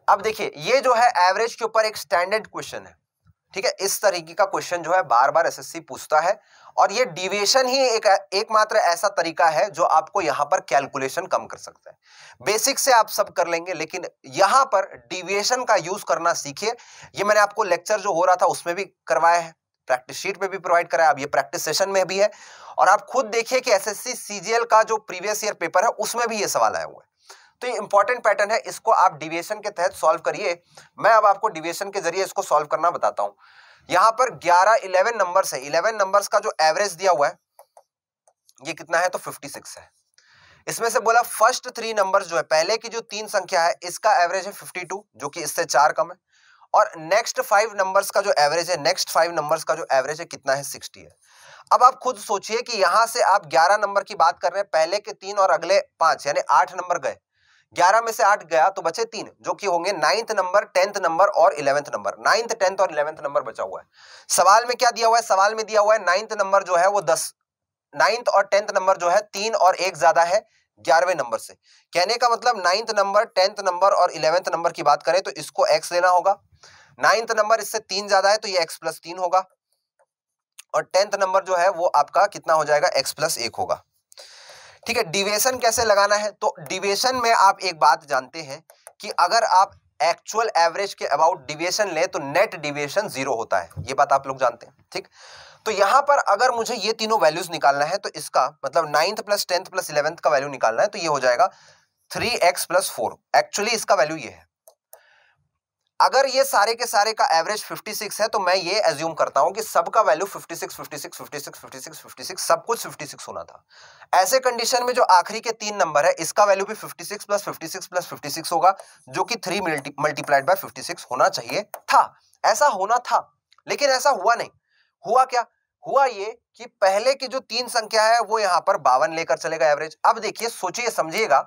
अब देखिए ये जो है एवरेज के ऊपर एक स्टैंडर्ड क्वेश्चन है ठीक है इस तरीके का क्वेश्चन जो है बार बार एसएससी पूछता है और ये डिविएशन ही एक एकमात्र ऐसा तरीका है जो आपको यहां पर कैलकुलेशन कम कर सकता है बेसिक से आप सब कर लेंगे लेकिन यहां पर डिविएशन का यूज करना सीखिए ये मैंने आपको लेक्चर जो हो रहा था उसमें भी करवाया है प्रैक्टिस शीट में भी प्रोवाइड कराया अब ये प्रैक्टिस सेशन में भी है और आप खुद देखिए कि एसएससी सीजीएल का जो प्रीवियस ईयर पेपर है उसमें भी ये सवाल आया हुआ है तो ये इंपॉर्टेंट पैटर्न है इसको आप डिविएशन के तहत सॉल्व करिए मैं अब आपको डिविएशन के जरिए इसको सॉल्व करना बताता हूं यहां पर 11 11 नंबर्स है 11 नंबर्स का जो एवरेज दिया हुआ है ये कितना है तो 56 है इसमें से बोला फर्स्ट थ्री नंबर्स जो है पहले की जो तीन संख्या है इसका एवरेज है 52 जो कि इससे चार कम है और नेक्स्ट फाइव नंबर्स का जो एवरेज है नेक्स्ट फाइव नंबर्स का जो एवरेज है कितना है सिक्सटी है अब आप खुद सोचिए कि यहां से आप ग्यारह नंबर की बात कर रहे हैं पहले के तीन और अगले पांच यानी आठ नंबर गए ग्यारह में से आठ गया तो बचे तीन जो कि होंगे नाइन्थ नंबर टेंथ नंबर और इलेवेंथ नंबर नाइन्थ टेंथ और इलेवेंथ नंबर बचा हुआ है सवाल में क्या दिया हुआ है सवाल में दिया हुआ है नाइन्थ नंबर जो है वो दस नाइन्थ और टेंथ नंबर जो है तीन और एक ज्यादा है ग्यारहवें नंबर से कहने का मतलब नाइन्थ नंबर टेंथ नंबर और इलेवेंथ नंबर की बात करें तो इसको एक्स लेना होगा नाइन्थ नंबर इससे तीन ज्यादा है तो ये एक्स प्लस तीन होगा और टेंथ नंबर जो है वो आपका कितना हो जाएगा एक्स प्लस एक होगा ठीक है डिवेशन कैसे लगाना है तो डिवेशन में आप एक बात जानते हैं कि अगर आप एक्चुअल एवरेज के अबाउट डिवेशन लें तो नेट डिवेशन जीरो होता है ये बात आप लोग जानते हैं ठीक तो यहां पर अगर मुझे ये तीनों वैल्यूज निकालना है तो इसका मतलब ninth plus tenth plus eleventh का वैल्यू निकालना है तो ये हो जाएगा three x plus four actually इसका वैल्यू ये है अगर ये सारे के सारे का एवरेज 56 है तो मैं ये एज्यूम करता हूं कि सबका वैल्यू 56 56 56 56 56 56 सब कुछ 56 होना था ऐसे कंडीशन में जो आखिरी के तीन नंबर है इसका वैल्यू भी 56 प्लस 56 प्लस 56 होगा जो कि थ्री मल्टीप्लाइड बाय 56 होना चाहिए था ऐसा होना था लेकिन ऐसा हुआ नहीं हुआ क्या हुआ ये कि पहले की जो तीन संख्या है वो यहां पर बावन लेकर चलेगा एवरेज अब देखिए सोचिए समझिएगा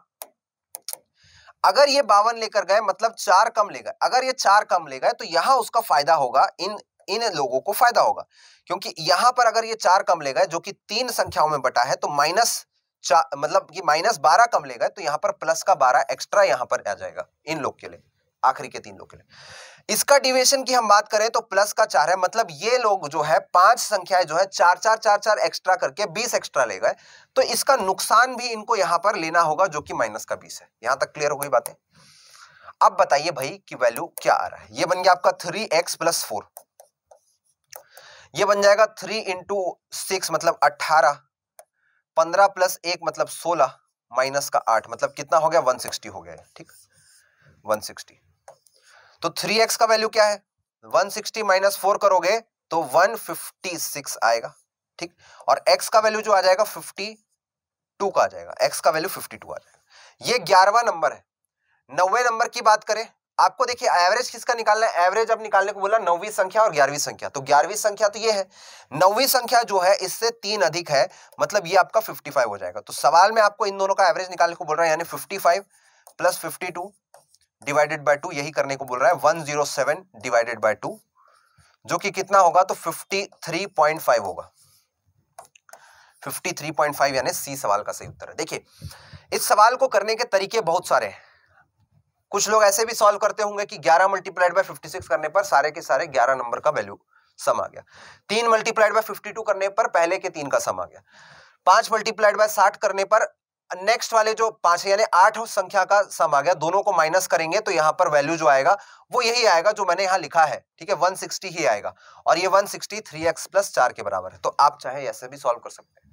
अगर ये बावन लेकर गए मतलब चार कम ले गए अगर ये चार कम ले गए तो यहां उसका फायदा होगा इन इन लोगों को फायदा होगा क्योंकि यहां पर अगर ये चार कम ले गए जो कि तीन संख्याओं में बटा है तो माइनस मतलब कि माइनस बारह कम ले गए तो यहां पर प्लस का बारह एक्स्ट्रा यहां पर आ जाएगा इन लोग के लिए आखिरी के तीन लोग के लिए इसका डिवेशन की हम बात करें तो प्लस का चार है मतलब ये लोग जो है पांच संख्याएं जो है चार चार चार चार एक्स्ट्रा करके बीस एक्स्ट्रा ले गए तो इसका नुकसान भी इनको यहां पर लेना होगा जो कि माइनस का बीस है यहां तक क्लियर हो गई बातें अब बताइए भाई कि वैल्यू क्या आ रहा है ये बन गया आपका थ्री एक्स प्लस फोर यह बन जाएगा थ्री इंटू सिक्स मतलब अट्ठारह पंद्रह प्लस एक मतलब सोलह माइनस का आठ मतलब कितना हो गया वन सिक्सटी हो गया ठीक वन सिक्सटी तो थ्री एक्स का वैल्यू क्या है वन सिक्सटी माइनस फोर करोगे तो वन फिफ्टी सिक्स आएगा ठीक और एक्स का वैल्यू जो आ जाएगा फिफ्टी टू का आ जाएगा एक्स का वैल्यू फिफ्टी टू आ जाएगा ये ग्यारहवा नंबर है नौवे नंबर की बात करें आपको देखिए एवरेज किसका निकालना है एवरेज अब निकालने को बोला नौवीं संख्या और ग्यारहवीं संख्या तो ग्यारहवीं संख्या तो ये है नौवीं संख्या जो है इससे तीन अधिक है मतलब ये आपका 55 हो जाएगा तो सवाल में आपको इन दोनों का एवरेज निकालने को बोल रहा है यानी 55 प्लस 52 डिवाइडेड बाय टू यही करने को बोल रहा है one zero seven divided by two जो कि कितना होगा तो फिफ्टी थ्री पॉइंट फाइव होगा फिफ्टी थ्री पॉइंट फाइव यानी सी सवाल का सही उत्तर है देखिए इस सवाल को करने के तरीके बहुत सारे हैं कुछ लोग ऐसे भी सॉल्व करते होंगे कि 11 मल्टीप्लाइड बाय 56 करने पर सारे के सारे 11 नंबर का वैल्यू सम आ गया तीन मल्टीप्लाइड बाय 52 करने पर पहले के तीन का सम आ गया पांच मल्टीप्लाइड बाय 60 करने पर नेक्स्ट वाले जो पांच यानी आठ संख्या का सम आ गया दोनों को माइनस करेंगे तो यहाँ पर वैल्यू जो आएगा वो यही आएगा जो मैंने यहाँ लिखा है ठीक है 160 ही आएगा और ये 160 3x प्लस चार के बराबर है तो आप चाहे ऐसे भी सॉल्व कर सकते हैं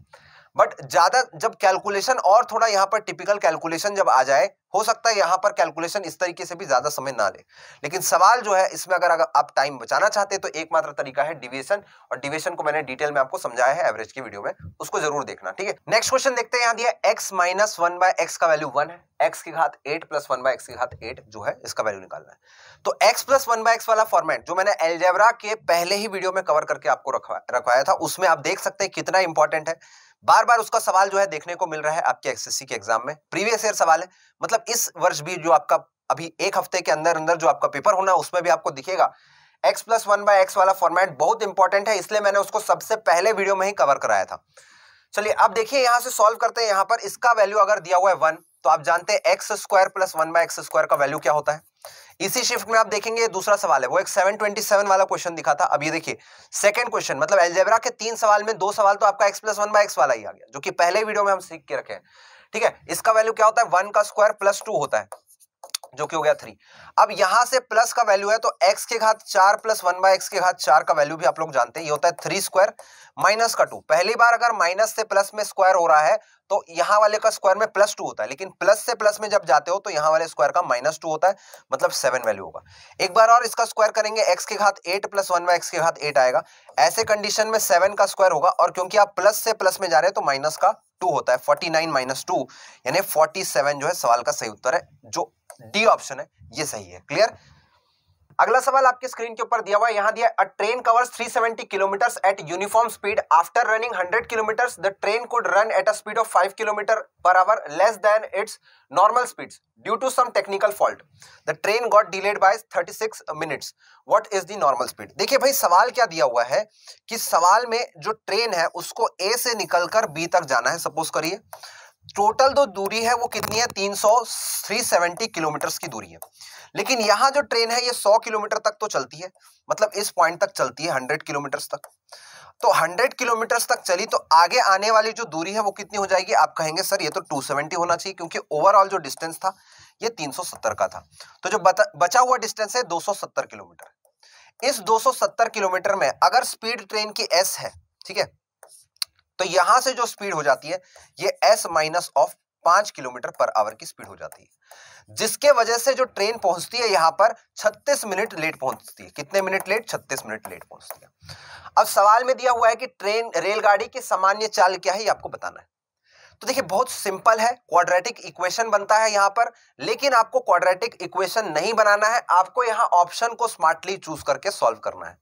बट ज्यादा जब कैलकुलेशन और थोड़ा यहाँ पर टिपिकल कैलकुलेशन जब आ जाए हो सकता है यहाँ पर कैलकुलेशन इस तरीके से भी ज्यादा समय ना ले लेकिन सवाल जो है इसमें अगर आप टाइम बचाना चाहते हैं तो एकमात्र तरीका है डिवेशन और डिवेशन को मैंने डिटेल में आपको समझाया है एवरेज की वीडियो में उसको जरूर देखना ठीक है नेक्स्ट क्वेश्चन देखते हैं यहाँ दिया x minus one by x का वैल्यू वन है एक्स की घात eight plus one by x की घात एट जो है इसका वैल्यू निकालना है तो x plus one by x वाला फॉर्मेट जो मैंने एलजेवरा के पहले ही वीडियो में कवर करके आपको रखवाया था उसमें आप देख सकते हैं कितना इंपॉर्टेंट है बार बार उसका सवाल जो है देखने को मिल रहा है आपके एसएससी के एग्जाम में प्रीवियस ईयर सवाल है मतलब इस वर्ष भी जो आपका अभी एक हफ्ते के अंदर अंदर जो आपका पेपर होना है उसमें भी आपको दिखेगा x plus one by x वाला फॉर्मेट बहुत इंपॉर्टेंट है इसलिए मैंने उसको सबसे पहले वीडियो में ही कवर कराया था चलिए अब देखिए यहां से सॉल्व करते हैं यहां पर इसका वैल्यू अगर दिया हुआ है वन तो आप जानते हैं x square plus one by x square का वैल्यू क्या होता है इसी शिफ्ट में आप देखेंगे दूसरा सवाल है वो एक 727 वाला क्वेश्चन दिखा था अब ये देखिए सेकंड क्वेश्चन मतलब एल्जेब्रा के तीन सवाल में दो सवाल तो आपका x plus one by x वाला ही आ गया जो कि पहले वीडियो में हम सीख के रखे हैं ठीक है इसका वैल्यू क्या होता है वन का स्क्वायर प्लस टू होता है जो कि हो गया थ्री अब यहां से प्लस का वैल्यू है तो एक्स के घात चार प्लस वन बाय एक्स के घात चार का वैल्यू भी आप लोग जानते हैं ये होता है थ्री स्क्वायर माइनस का टू पहली बार अगर माइनस से प्लस में स्क्वायर हो रहा है तो यहां वाले का स्क्वायर में प्लस टू होता है लेकिन प्लस से प्लस में जब जाते हो तो यहां वाले स्क्वायर का माइनस टू होता है मतलब सेवन वैल्यू होगा एक बार और इसका स्क्वायर करेंगे एक्स के घात eight plus one by x के घात एट आएगा ऐसे कंडीशन में सेवन का स्क्वायर होगा और क्योंकि आप प्लस से प्लस में जा रहे हैं तो माइनस का टू होता है फोर्टी नाइन माइनस टू यानी फोर्टी सेवन जो है सवाल का सही उत्तर है जो डी ऑप्शन है ये सही है क्लियर अगला सवाल आपके स्क्रीन के ऊपर दिया हुआ है यहां दिया a train covers 370 kilometre at uniform speed after running 100 kilometre the train could run at a speed of 5 kilometre per hour less than its normal speeds due to some technical fault the train got delayed by 36 six minutes what is the normal speed देखिए भाई सवाल क्या दिया हुआ है कि सवाल में जो ट्रेन है उसको ए से निकलकर बी तक जाना है सपोज करिए टोटल जो दूरी है वो कितनी है तीन सौ थ्री सेवेंटी किलोमीटर की दूरी है लेकिन यहाँ जो ट्रेन है ये सौ किलोमीटर तक तो चलती है मतलब इस पॉइंट तक चलती है हंड्रेड किलोमीटर तक तो 100 किलोमीटर तक चली तो आगे आने वाली जो दूरी है वो कितनी हो जाएगी आप कहेंगे सर ये तो 270 होना चाहिए क्योंकि ओवरऑल जो डिस्टेंस था ये 370 का था तो जो बचा हुआ डिस्टेंस है सत्तर किलोमीटर इस सत्तर किलोमीटर में अगर स्पीड ट्रेन की एस है ठीक है तो यहां से जो स्पीड हो जाती है ये एस माइनस ऑफ पांच किलोमीटर पर आवर की स्पीड हो जाती है जिसके वजह से जो ट्रेन पहुंचती है यहां पर 36 मिनट लेट पहुंचती है कितने मिनट लेट 36 मिनट लेट पहुंचती है अब सवाल में दिया हुआ है कि ट्रेन रेलगाड़ी की सामान्य चाल क्या है ये आपको बताना है तो देखिए बहुत सिंपल है क्वाड्रेटिक इक्वेशन बनता है यहां पर लेकिन आपको क्वाड्रेटिक इक्वेशन नहीं बनाना है आपको यहां ऑप्शन को स्मार्टली चूज करके सॉल्व करना है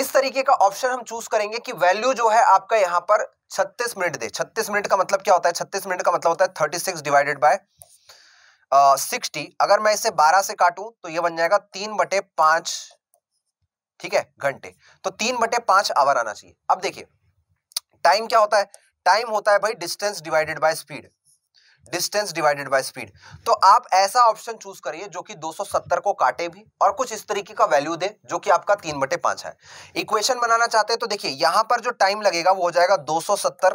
इस तरीके का ऑप्शन हम चूज करेंगे कि वैल्यू जो है आपका यहाँ पर 36 मिनट दे 36 मिनट का मतलब क्या होता है 36 मिनट का मतलब होता है 36 डिवाइडेड बाय सिक्सटी अगर मैं इसे 12 से काटूं तो ये बन जाएगा तीन बटे पांच ठीक है घंटे तो तीन बटे पांच आवर आना चाहिए अब देखिए टाइम क्या होता है टाइम होता है भाई distance divided by speed distance divided by speed तो आप ऐसा ऑप्शन चूज करिए जो कि 270 को काटे भी और कुछ इस तरीके का वैल्यू दे जो कि आपका तीन बटे पांच है इक्वेशन बनाना चाहते हैं तो देखिए यहां पर जो टाइम लगेगा वो हो जाएगा 270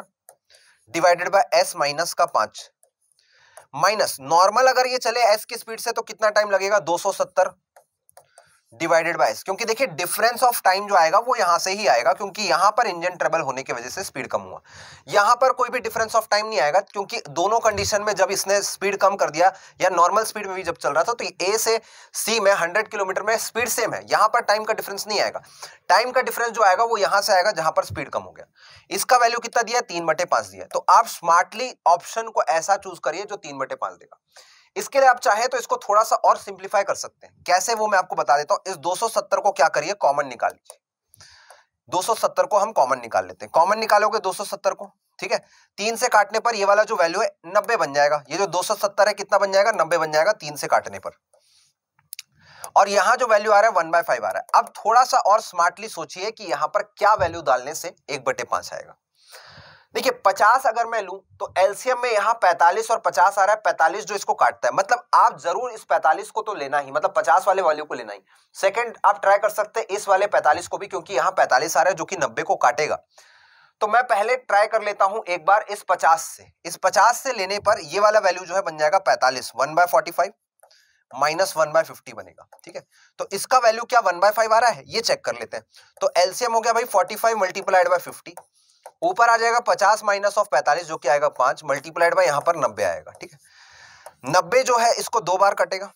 डिवाइडेड बाय एस माइनस का पांच माइनस नॉर्मल अगर ये चले एस की स्पीड से तो कितना टाइम लगेगा दो डिवाइडेड बाय क्योंकि देखिए डिफरेंस ऑफ टाइम जो आएगा वो यहां से ही आएगा क्योंकि यहां पर इंजन ट्रबल होने की वजह से स्पीड कम हुआ यहां पर कोई भी डिफरेंस ऑफ टाइम नहीं आएगा क्योंकि दोनों कंडीशन में जब इसने स्पीड कम कर दिया या नॉर्मल स्पीड में भी जब चल रहा था तो ए से सी में हंड्रेड किलोमीटर में स्पीड सेम है यहां पर टाइम का डिफरेंस नहीं आएगा टाइम का डिफरेंस जो आएगा वो यहां से आएगा जहां पर स्पीड कम हो गया इसका वैल्यू कितना दिया तीन बटे दिया तो आप स्मार्टली ऑप्शन को ऐसा चूज करिए जो तीन बटे देगा इसके लिए आप चाहे तो इसको थोड़ा सा और सिंप्लीफाई कर सकते हैं कैसे वो मैं आपको बता देता हूं इस 270 को क्या करिए कॉमन निकाल लीजिए 270 को हम कॉमन निकाल लेते हैं कॉमन निकालोगे 270 को ठीक है तीन से काटने पर ये वाला जो वैल्यू है नब्बे बन जाएगा ये जो 270 है कितना बन जाएगा नब्बे बन जाएगा तीन से काटने पर और यहां जो वैल्यू आ रहा है वन बाय फाइव आ रहा है अब थोड़ा सा और स्मार्टली सोचिए कि यहां पर क्या वैल्यू डालने से एक बटे पांच आएगा देखिए पचास अगर मैं लूं तो एलसीएम में यहाँ पैतालीस और पचास आ रहा है पैतालीस जो इसको काटता है मतलब आप जरूर इस पैतालीस को तो लेना ही मतलब पचास वाले वैल्यू को लेना ही सेकंड आप ट्राई कर सकते हैं इस वाले पैतालीस को भी क्योंकि यहाँ पैतालीस आ रहा है जो कि नब्बे को काटेगा तो मैं पहले ट्राई कर लेता हूं एक बार इस पचास से इस पचास से लेने पर ये वाला वैल्यू जो है बन जाएगा पैतालीस one by forty five minus one by fifty बनेगा ठीक है तो इसका वैल्यू क्या वन बाय फाइव आ रहा है ये चेक कर लेते हैं तो एलसीएम हो गया भाई forty five multiplied by fifty ऊपर आ जाएगा पचास माइनस ऑफ पैंतालीस जो कि आएगा पांच मल्टीप्लाइड बाई यहां पर नब्बे आएगा ठीक है नब्बे जो है इसको दो बार कटेगा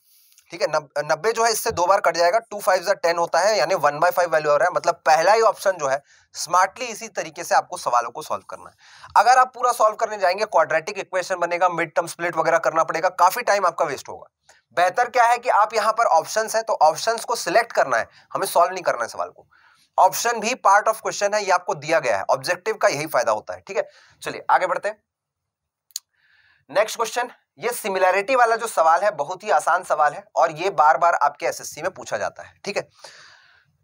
ठीक है नब्बे जो है इससे दो बार कट जाएगा टू फाइव जर टेन होता है यानी वन बाय फाइव वैल्यू आ रहा है मतलब पहला ही ऑप्शन जो है स्मार्टली इसी तरीके से आपको सवालों को सॉल्व करना है अगर आप पूरा सॉल्व करने जाएंगे क्वाड्रेटिक इक्वेशन बनेगा मिड टर्म स्प्लिट वगैरह करना पड़ेगा काफी टाइम आपका वेस्ट होगा बेहतर क्या है कि आप यहाँ पर ऑप्शन है तो ऑप्शन को सिलेक्ट करना है हमें सॉल्व नहीं करना है सवाल को ऑप्शन भी पार्ट ऑफ क्वेश्चन है ये आपको दिया गया है ऑब्जेक्टिव का यही फायदा होता है ठीक है चलिए आगे बढ़ते हैं नेक्स्ट क्वेश्चन ये सिमिलैरिटी वाला जो सवाल है बहुत ही आसान सवाल है और ये बार बार आपके एसएससी में पूछा जाता है ठीक है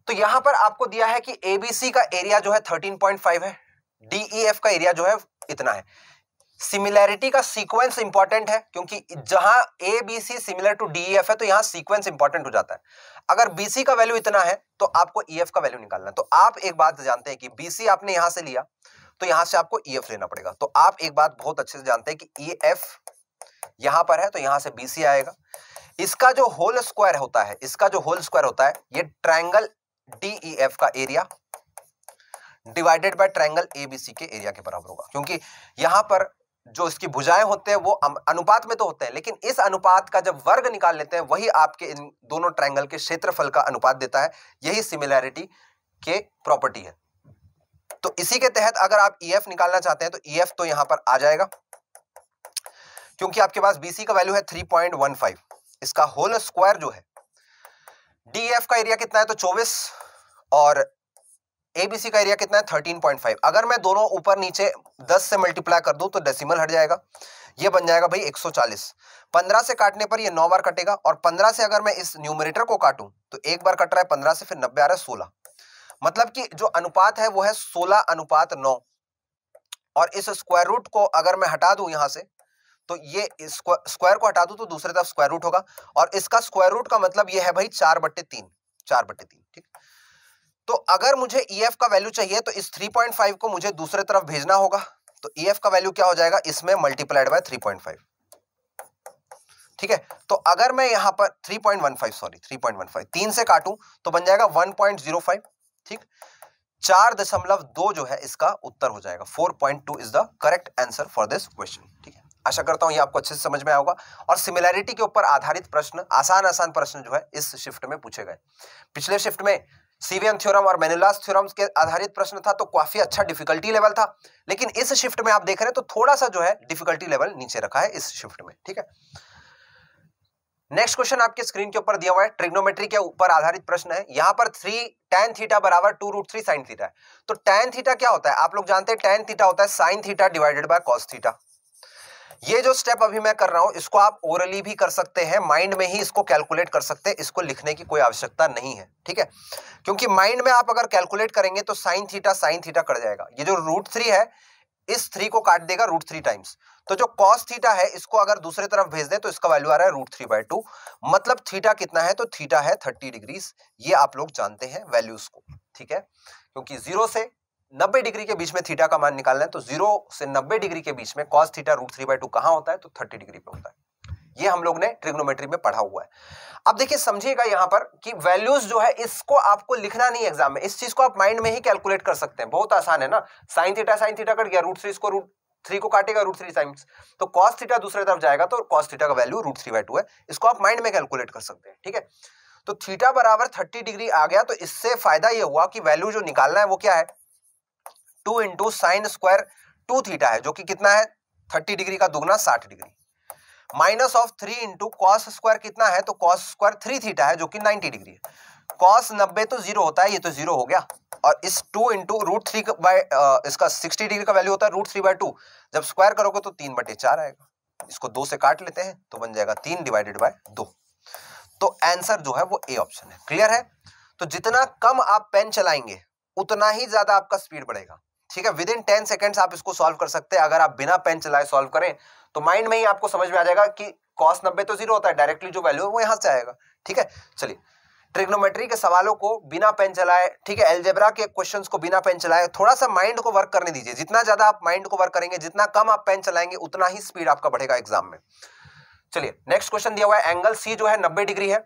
तो यहां पर आपको दिया है कि एबीसी का एरिया जो है 13.5 है डीई e का एरिया जो है इतना है सिमिलैरिटी का सीक्वेंस इंपॉर्टेंट है क्योंकि जहां A B C similar to D F है तो यहां सीक्वेंस इंपॉर्टेंट हो जाता है अगर बी सी का वैल्यू इतना है तो आपको ई e, एफ का वैल्यू निकालना है तो आप एक बात जानते हैं कि बी सी आपने यहां से लिया तो यहां से आपको ई e, एफ लेना पड़ेगा तो आप एक बात बहुत अच्छे से जानते हैं कि ई e, एफ यहां पर है तो यहां से बी सी आएगा इसका जो होल स्क्वायर होता है इसका जो होल स्क्वायर होता है ये ट्राइंगल एफ का area divided by triangle ABC के एरिया के बराबर होगा क्योंकि यहां पर जो इसकी भुजाएं होते हैं वो अनुपात में तो होते हैं लेकिन इस अनुपात का जब वर्ग निकाल लेते हैं वही आपके इन दोनों ट्रायंगल के क्षेत्रफल का अनुपात देता है यही सिमिलैरिटी के प्रॉपर्टी है तो इसी के तहत अगर आप ई e निकालना चाहते हैं तो ई e तो यहां पर आ जाएगा क्योंकि आपके पास बीसी का वैल्यू है फाइव इसका होल स्क्वायर जो है डीएफ का एरिया कितना है तो चौबीस और एबीसी का एरिया कितना है 13.5 अगर मैं दोनों ऊपर नीचे 10 से मल्टीप्लाई कर दूं तो डेसिमल हट जाएगा ये बन जाएगा भाई 140 15 से काटने पर ये 9 बार कटेगा और 15 से अगर मैं इस न्यूमरेटर को काटूं तो एक बार कट रहा है 15 से फिर 90 आ रहा है सोलह मतलब कि जो अनुपात है वो है सोलह अनुपात नौ और इस स्क्वायर रूट को अगर मैं हटा दूं यहां से तो ये स्क्वायर को हटा दूं तो दूसरे तरफ स्क्वायर रूट होगा और इसका स्क्वायर रूट का मतलब ये है भाई चार बट्टे तीन चार बट्टे तीन ठीक तो अगर मुझे ई e का वैल्यू चाहिए तो इस 3.5 को मुझे दूसरे तरफ भेजना होगा तो ई e का वैल्यू क्या हो जाएगा इसमें मल्टीप्लाइड बाय 3.5 ठीक है तो अगर मैं यहां पर 3.15 सॉरी 3.15 तीन से काटूं तो बन जाएगा 1.05 ठीक चार दशमलव दो जो है इसका उत्तर हो जाएगा 4.2 is the correct answer for this question ठीक है आशा करता हूं ये आपको अच्छे से समझ में आएगा और सिमिलैरिटी के ऊपर आधारित प्रश्न आसान आसान प्रश्न जो है इस शिफ्ट में पूछे गए पिछले शिफ्ट में सीवियन थ्योरम और मेनुलास थ्योरम के आधारित प्रश्न था तो काफी अच्छा डिफिकल्टी लेवल था लेकिन इस शिफ्ट में आप देख रहे हैं तो थोड़ा सा जो है डिफिकल्टी लेवल नीचे रखा है इस शिफ्ट में ठीक है नेक्स्ट क्वेश्चन आपके स्क्रीन के ऊपर दिया हुआ है ट्रिग्नोमेट्री के ऊपर आधारित प्रश्न है यहाँ पर थ्री टेन थीटा बराबर two root three sine theta है तो टेन थीटा क्या होता है आप लोग जानते हैं टेन थीटा होता है sine theta divided by cos theta ये जो स्टेप अभी मैं कर रहा हूं इसको आप ओरली भी कर सकते हैं माइंड में ही इसको कैलकुलेट कर सकते हैं इसको लिखने की कोई आवश्यकता नहीं है ठीक है क्योंकि माइंड में आप अगर कैलकुलेट करेंगे तो sine theta sine theta cut जाएगा ये जो रूट थ्री है इस थ्री को काट देगा रूट थ्री टाइम्स तो जो कॉस थीटा है इसको अगर दूसरे तरफ भेज दे तो इसका वैल्यू आ रहा है रूट थ्री बाई टू मतलब थीटा कितना है तो थीटा है थर्टी डिग्रीज ये आप लोग जानते हैं वैल्यूज को ठीक है क्योंकि जीरो से नब्बे डिग्री के बीच में थीटा का मान निकालना है तो जीरो से नब्बे डिग्री के बीच में cos theta root three by two कहां होता है तो थर्टी डिग्री पे होता है ये हम लोग ने ट्रिग्नोमेट्री में पढ़ा हुआ है अब देखिए समझिएगा यहाँ पर कि वैल्यूज जो है इसको आपको लिखना नहीं एग्जाम में इस चीज को आप माइंड में ही कैलकुलेट कर सकते हैं बहुत आसान है ना sine theta sine theta cut गया रूट थ्री इसको रूट थ्री को काटेगा रूट थ्री टाइम्स तो कॉस थीटा दूसरे तरफ जाएगा तो कॉस थीटा का value root three by two है इसको आप माइंड में कैलकुलेट कर सकते हैं ठीक है तो थीटा बराबर थर्टी डिग्री आ गया तो इससे फायदा यह हुआ कि वैल्यू जो निकालना है वो क्या है two into sine square two theta है जो कि कितना है थर्टी डिग्री का दुगना साठ degree minus of three into cos square कितना है तो कॉस स्क्वायर थ्री थीटा है जो कि नाइनटी डिग्री है कॉस नब्बे तो जीरो होता है ये तो जीरो हो गया और इस two into root three by इसका सिक्सटी डिग्री का वैल्यू होता है रूट थ्री बाय टू जब स्क्वायर करोगे तो तीन बटे चार आएगा इसको दो से काट लेते हैं तो बन जाएगा तीन डिवाइडेड बाय दो तो आंसर जो है वो ए ऑप्शन है क्लियर है तो जितना कम आप पेन चलाएंगे उतना ही ज्यादा आपका स्पीड बढ़ेगा ठीक है विद इन टेन सेकेंड्स आप इसको सॉल्व कर सकते हैं अगर आप बिना पेन चलाए सॉल्व करें तो माइंड में ही आपको समझ में आ जाएगा कि कॉस नब्बे तो जीरो होता है डायरेक्टली जो वैल्यू है वो यहां से आएगा ठीक है चलिए ट्रिग्नोमेट्री के सवालों को बिना पेन चलाए ठीक है एल्जेब्रा के क्वेश्चंस को बिना पेन चलाए थोड़ा सा माइंड को वर्क करने दीजिए जितना ज्यादा आप माइंड को वर्क करेंगे जितना कम आप पेन चलाएंगे उतना ही स्पीड आपका बढ़ेगा एग्जाम में चलिए नेक्स्ट क्वेश्चन दिया हुआ है एंगल सी जो है नब्बे डिग्री है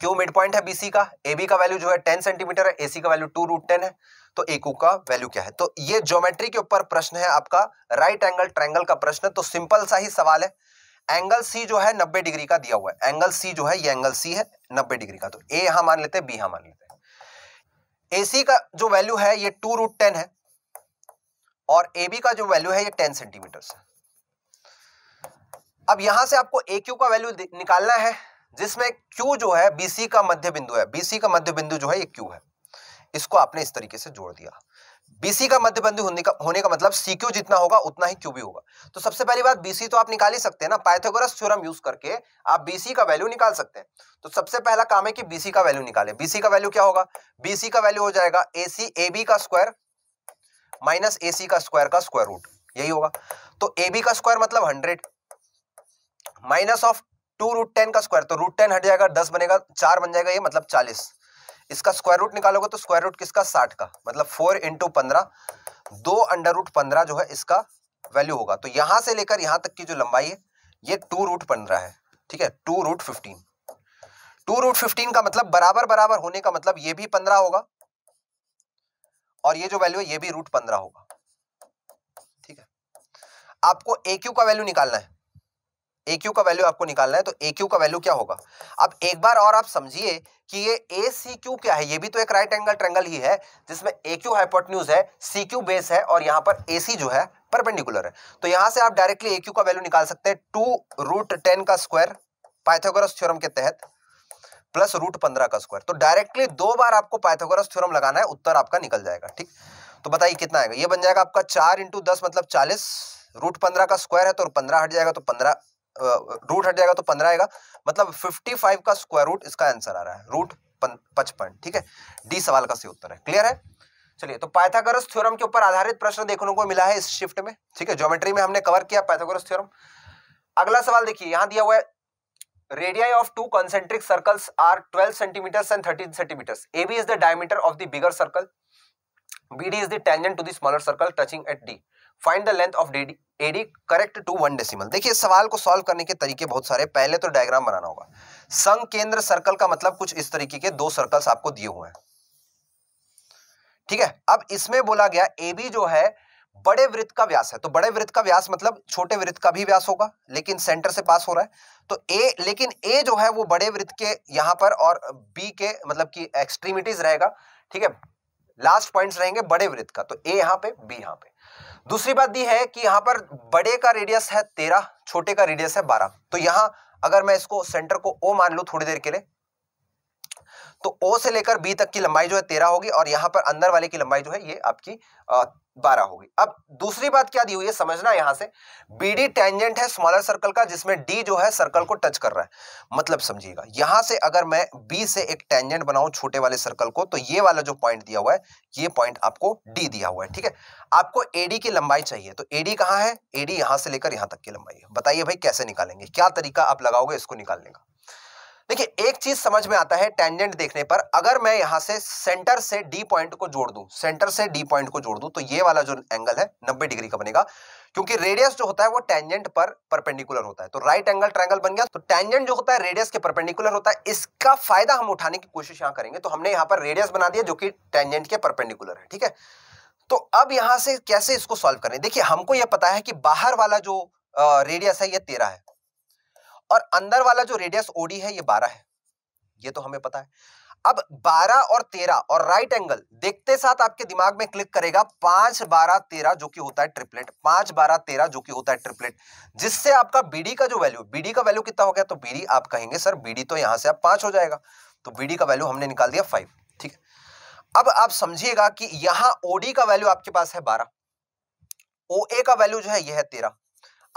क्यू मिड पॉइंट है बीसी का ए बी का वैल्यू जो है टेन सेंटीमीटर है एसी का वैल्यू टू रूट टेन है तो एकू का वैल्यू क्या है तो ये ज्योमेट्री के ऊपर प्रश्न है आपका राइट एंगल ट्रैंगल का प्रश्न तो सिंपल सा ही सवाल है एंगल सी जो है नब्बे डिग्री का दिया हुआ है एंगल सी जो है ये एंगल सी है नब्बे डिग्री का तो ए यहां मान लेते हैं बी यहां मान लेते हैं एसी का जो वैल्यू है ये टू रूट टेन है और ए बी का जो वैल्यू है ये टेन सेंटीमीटर है अब यहां से आपको ए क्यू का वैल्यू निकालना है जिसमें क्यू जो है बीसी का मध्य बिंदु है बीसी का मध्य बिंदु जो है ये क्यू है इसको आपने इस तरीके से जोड़ दिया बीसी का मध्यबंधी होने का होने का मतलब सी क्यू जितना होगा उतना ही क्यू भी होगा तो सबसे पहली बात बीसी तो आप निकाल ही सकते हैं ना पाइथागोरस थ्योरम यूज करके आप बीसी का वैल्यू निकाल सकते हैं तो सबसे पहला काम है कि बीसी का वैल्यू निकाले बीसी का वैल्यू क्या होगा बीसी का वैल्यू हो जाएगा एसी एबी का स्क्वायर माइनस एसी का स्क्वायर का स्क्वायर रूट यही होगा तो एबी का स्क्वायर मतलब hundred minus of two root ten का स्क्वायर तो रूट टेन हट जाएगा दस बनेगा चार बन जाएगा ये मतलब चालीस इसका स्क्वायर रूट निकालोगे तो स्क्वायर रूट किसका साठ का मतलब फोर इंटू पंद्रह दो अंडर रूट पंद्रह जो है इसका वैल्यू होगा तो यहां से लेकर यहां तक की जो लंबाई है ये टू रूट पंद्रह है ठीक है two root fifteen two root fifteen का मतलब बराबर बराबर होने का मतलब ये भी पंद्रह होगा और ये जो वैल्यू है ये भी रूट पंद्रह होगा ठीक है आपको ए क्यू का वैल्यू निकालना है ए क्यू का वैल्यू आपको निकालना है तो ए क्यू का वैल्यू क्या होगा अब एक बार और आप समझिए कि ये ए सी क्यू क्या है ये भी तो एक राइट एंगल ट्रेंगल ही है जिसमें ए क्यू हाइपोटन्यूज है सी क्यू बेस है और यहाँ पर ए सी जो है परपेंडिकुलर है तो यहाँ से आप डायरेक्टली ए क्यू का वैल्यू निकाल सकते हैं टू रूट टेन का स्क्वायर पाइथागोरस थ्योरम के तहत प्लस रूट पंद्रह का स्क्वायर तो डायरेक्टली दो बार आपको पाइथागोरस थ्योरम लगाना है उत्तर आपका निकल जाएगा ठीक तो बताइए कितना आएगा ये बन जाएगा आपका चार इंटू दस मतलब चालीस रूट पंद्रह का स्क्वायर है तो पंद्रह हट जाएगा तो पंद्रह रूट हट जाएगा तो पंद्रह आएगा मतलब फिफ्टी फाइव का स्क्वायर रूट इसका आंसर आ रहा है रूट पचपन ठीक है डी सवाल का सही उत्तर है क्लियर है चलिए तो पाइथागोरस थ्योरम के ऊपर आधारित प्रश्न देखने को मिला है इस शिफ्ट में ठीक है ज्योमेट्री में हमने कवर किया पाइथागोरस थ्योरम अगला सवाल देखिए यहां दिया हुआ है radii of two of circles are twelve centimetre and thirteen centimetre A B is the diameter of the bigger circle B D is the tangent to the smaller circle touching at D find the length of D AD correct to one decimal देखिए सवाल को solve करने के तरीके बहुत सारे पहले तो डायग्राम बनाना होगा संघ केंद्र सर्कल का मतलब कुछ इस तरीके के दो सर्कल्स आपको दिए हुए हैं ठीक है अब इसमें बोला गया ए बी जो है बड़े वृत्त का व्यास है तो बड़े वृत्त का व्यास मतलब छोटे वृत्त का भी व्यास होगा लेकिन सेंटर से पास हो रहा है तो ए लेकिन ए जो है वो बड़े वृत्त के यहां पर और बी के मतलब की एक्सट्रीमिटीज रहेगा ठीक है लास्ट पॉइंट्स रहेंगे बड़े वृत्त का तो ए यहां पे बी यहां पे दूसरी बात दी है कि यहां पर बड़े का रेडियस है तेरह छोटे का रेडियस है बारह तो यहां अगर मैं इसको सेंटर को ओ मान लू थोड़ी देर के लिए तो ओ से लेकर बी तक की लंबाई जो है तेरह होगी और यहाँ पर अंदर वाले की लंबाई जो है ये आपकी बारह होगी अब दूसरी बात क्या दी हुई है समझना यहाँ से बी डी टेंजेंट है स्मॉलर सर्कल का जिसमें डी जो है सर्कल को टच कर रहा है मतलब समझिएगा यहाँ से अगर मैं बी से एक टेंजेंट बनाऊं छोटे वाले सर्कल को तो ये वाला जो पॉइंट दिया हुआ है ये पॉइंट आपको डी दिया हुआ है ठीक है आपको एडी की लंबाई चाहिए तो एडी कहाँ है एडी यहाँ से लेकर यहाँ तक की लंबाई है बताइए भाई कैसे निकालेंगे क्या तरीका आप लगाओगे इसको निकालने का देखिए एक चीज समझ में आता है टेंजेंट देखने पर अगर मैं यहां से सेंटर से डी पॉइंट को जोड़ दूं सेंटर से डी पॉइंट को जोड़ दूं तो ये वाला जो एंगल है 90 डिग्री का बनेगा क्योंकि रेडियस जो होता है वो टेंजेंट पर परपेंडिकुलर होता है तो राइट एंगल ट्रायंगल बन गया तो टेंजेंट जो होता है रेडियस के परपेंडिकुलर होता है इसका फायदा हम उठाने की कोशिश यहां करेंगे तो हमने यहां पर रेडियस बना दिया जो कि टेंजेंट के परपेंडिकुलर है ठीक है तो अब यहां से कैसे इसको सॉल्व करें देखिए हमको यह पता है कि बाहर वाला जो रेडियस है यह तेरह है और अंदर वाला जो रेडियस ओडी है ये बारह है ये तो हमें पता है अब 12 और 13 और राइट एंगल देखते साथ आपके दिमाग में क्लिक करेगा पांच बारह तेरह जो कि होता है ट्रिपलेट पांच बारह तेरह जो कि होता है ट्रिपलेट जिससे आपका बीडी का जो वैल्यू बीडी का वैल्यू कितना हो गया तो बीडी आप कहेंगे सर बीडी तो यहां से आप पांच हो जाएगा तो बीडी का वैल्यू हमने निकाल दिया फाइव ठीक है अब आप समझिएगा कि यहां ओडी का वैल्यू आपके पास है बारह ओ का वैल्यू जो है यह है तेरह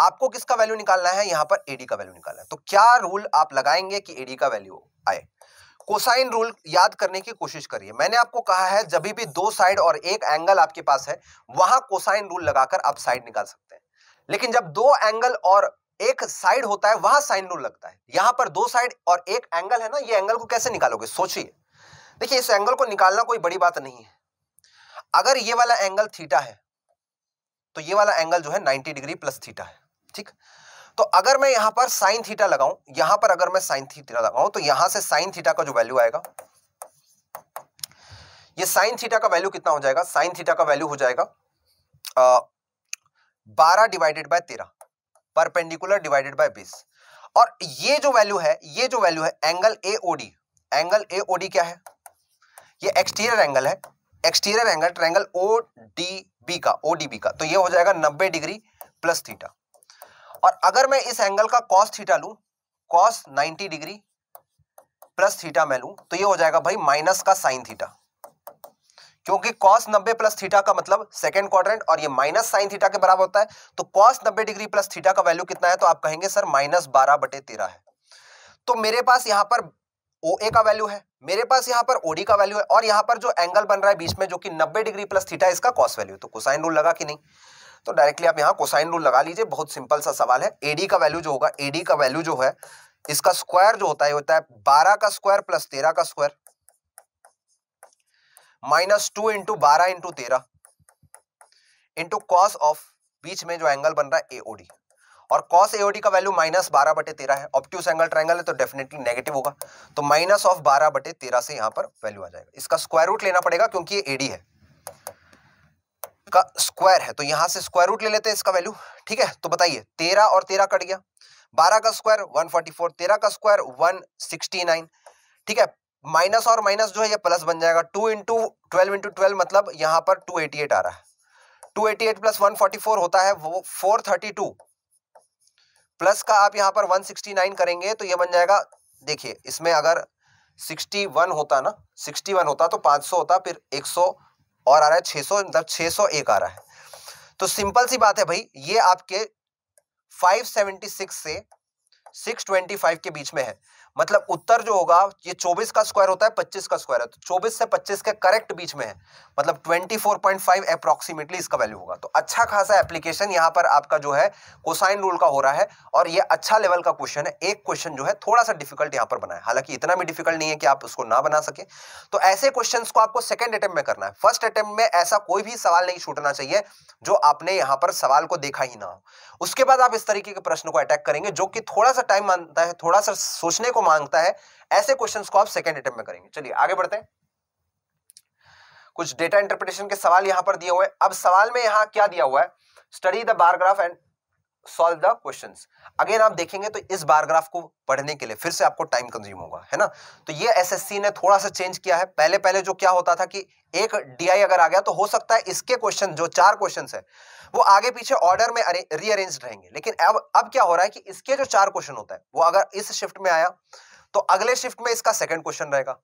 आपको किसका वैल्यू निकालना है यहाँ पर एडी का वैल्यू निकालना है तो क्या रूल आप लगाएंगे कि एडी का वैल्यू आए कोसाइन रूल याद करने की कोशिश करिए मैंने आपको कहा है जब भी दो साइड और एक एंगल आपके पास है वहां कोसाइन रूल लगाकर आप साइड निकाल सकते हैं लेकिन जब दो एंगल और एक साइड होता है वहां साइन रूल लगता है यहां पर दो साइड और एक एंगल है ना ये एंगल को कैसे निकालोगे सोचिए देखिए इस एंगल को निकालना कोई बड़ी बात नहीं है अगर ये वाला एंगल थीटा है तो ये वाला एंगल जो है 90 डिग्री प्लस थीटा है ठीक तो अगर मैं यहां पर साइन थीटा लगाऊं यहां पर अगर मैं साइन थीटा लगाऊं तो यहां से साइन थीटा का जो वैल्यू आएगा ये साइन थीटा का वैल्यू कितना हो जाएगा साइन थीटा का वैल्यू हो जाएगा बारह डिवाइडेड बाय तेरह परपेंडिकुलर डिवाइडेड बाय बीस और ये जो वैल्यू है ये जो वैल्यू है angle A OD angle A OD क्या है ये एक्सटीरियर एंगल है exterior angle triangle O D B का ओ डी बी का तो ये हो जाएगा नब्बे डिग्री प्लस थीटा और अगर मैं इस एंगल का कॉस थीटा लू कॉस 90 डिग्री प्लस थीटा मैं लू तो ये हो जाएगा भाई माइनस का साइन थीटा क्योंकि कॉस 90 प्लस थीटा का मतलब सेकेंड क्वाड्रेंट और ये माइनस साइन थीटा के बराबर होता है तो कॉस 90 डिग्री प्लस थीटा का वैल्यू कितना है तो आप कहेंगे सर माइनस बारह बटे तेरह है तो मेरे पास यहां पर ओ ए का वैल्यू है मेरे पास यहां पर ओडी का वैल्यू है और यहां पर जो एंगल बन रहा है बीच में जो कि नब्बे डिग्री प्लस थीटा इसका कॉस वैल्यू तो कोसाइन रूल लगा कि नहीं तो डायरेक्टली आप यहाँ कोसाइन रूल लगा लीजिए बहुत सिंपल सा सवाल है एडी का वैल्यू जो होगा एडी का वैल्यू जो है इसका स्क्वायर जो होता है होता है बारह का स्क्वायर प्लस तेरह का स्क्वायर माइनस टू इंटू बारह इंटू तेरह इंटू कॉस ऑफ बीच में जो एंगल बन रहा है एओडी और कॉस एओडी का वैल्यू माइनस बारह बटे तेरह है ऑप्टिव एंगल ट्राइंगल है तो डेफिनेटली नेगेटिव होगा तो माइनस ऑफ बारह बटे तेरह से यहां पर वैल्यू आ जाएगा इसका स्क्वायर रूट लेना पड़ेगा क्योंकि ये एडी है का स्क्वायर है तो यहां से स्क्वायर रूट ले लेते हैं इसका वैल्यू ठीक है तो बताइए तेरह और तेरह कट गया बारह का स्क्वायर वन फोर्टी फोर तेरह का स्क्वायर वन सिक्सटी नाइन ठीक है माइनस और माइनस जो है ये प्लस बन जाएगा two into twelve into twelve मतलब यहां पर टू एटी एट आ रहा है two eighty eight plus one forty four होता है वो फोर थर्टी टू प्लस का आप यहाँ पर वन सिक्सटी नाइन करेंगे तो ये बन जाएगा देखिए इसमें अगर सिक्सटी वन होता ना सिक्सटी वन होता तो पांच सौ होता फिर एक सौ और आ रहा है छे सौ मतलब छह सौ एक आ रहा है तो सिंपल सी बात है भाई ये आपके फाइव सेवेंटी सिक्स से सिक्स ट्वेंटी फाइव के बीच में है मतलब उत्तर जो होगा ये 24 का स्क्वायर होता है 25 का स्क्वायर है तो 24 से 25 के करेक्ट बीच में है मतलब 24.5 अप्रोक्सीमेटली इसका वैल्यू होगा तो अच्छा खासा एप्लीकेशन यहाँ पर आपका जो है कोसाइन रूल का हो रहा है और ये अच्छा लेवल का क्वेश्चन है एक क्वेश्चन जो है थोड़ा सा डिफिकल्ट यहाँ पर बना है हालांकि इतना भी डिफिकल्ट नहीं है कि आप उसको ना बना सके तो ऐसे क्वेश्चन को आपको सेकेंड अटेम्प्ट में करना है फर्स्ट अटेम्प्ट में ऐसा कोई भी सवाल नहीं छूटना चाहिए जो आपने यहाँ पर सवाल को देखा ही ना हो उसके बाद आप इस तरीके के प्रश्न को अटैक करेंगे जो कि थोड़ा सा टाइम मानता है थोड़ा सा सोचने को को मांगता है ऐसे क्वेश्चन को आप सेकेंड अटेम्प में करेंगे चलिए आगे बढ़ते हैं कुछ डेटा इंटरप्रिटेशन के सवाल यहां पर दिए हुए अब सवाल में यहां क्या दिया हुआ है study the bar graph and solve the question again आप देखेंगे तो इस बारग्राफ को पढ़ने के लिए फिर से आपको टाइम कंज्यूम होगा है ना तो ये एसएससी ने थोड़ा सा चेंज किया है पहले पहले जो क्या होता था कि एक डीआई अगर आ गया तो हो सकता है इसके क्वेश्चन जो चार क्वेश्चन है वो आगे पीछे ऑर्डर में रीअरेंज रहेंगे लेकिन अब अब क्या हो रहा है कि इसके जो चार क्वेश्चन होता है वो अगर इस शिफ्ट में आया तो अगले शिफ्ट में इसका सेकेंड क्वेश्चन रहेगा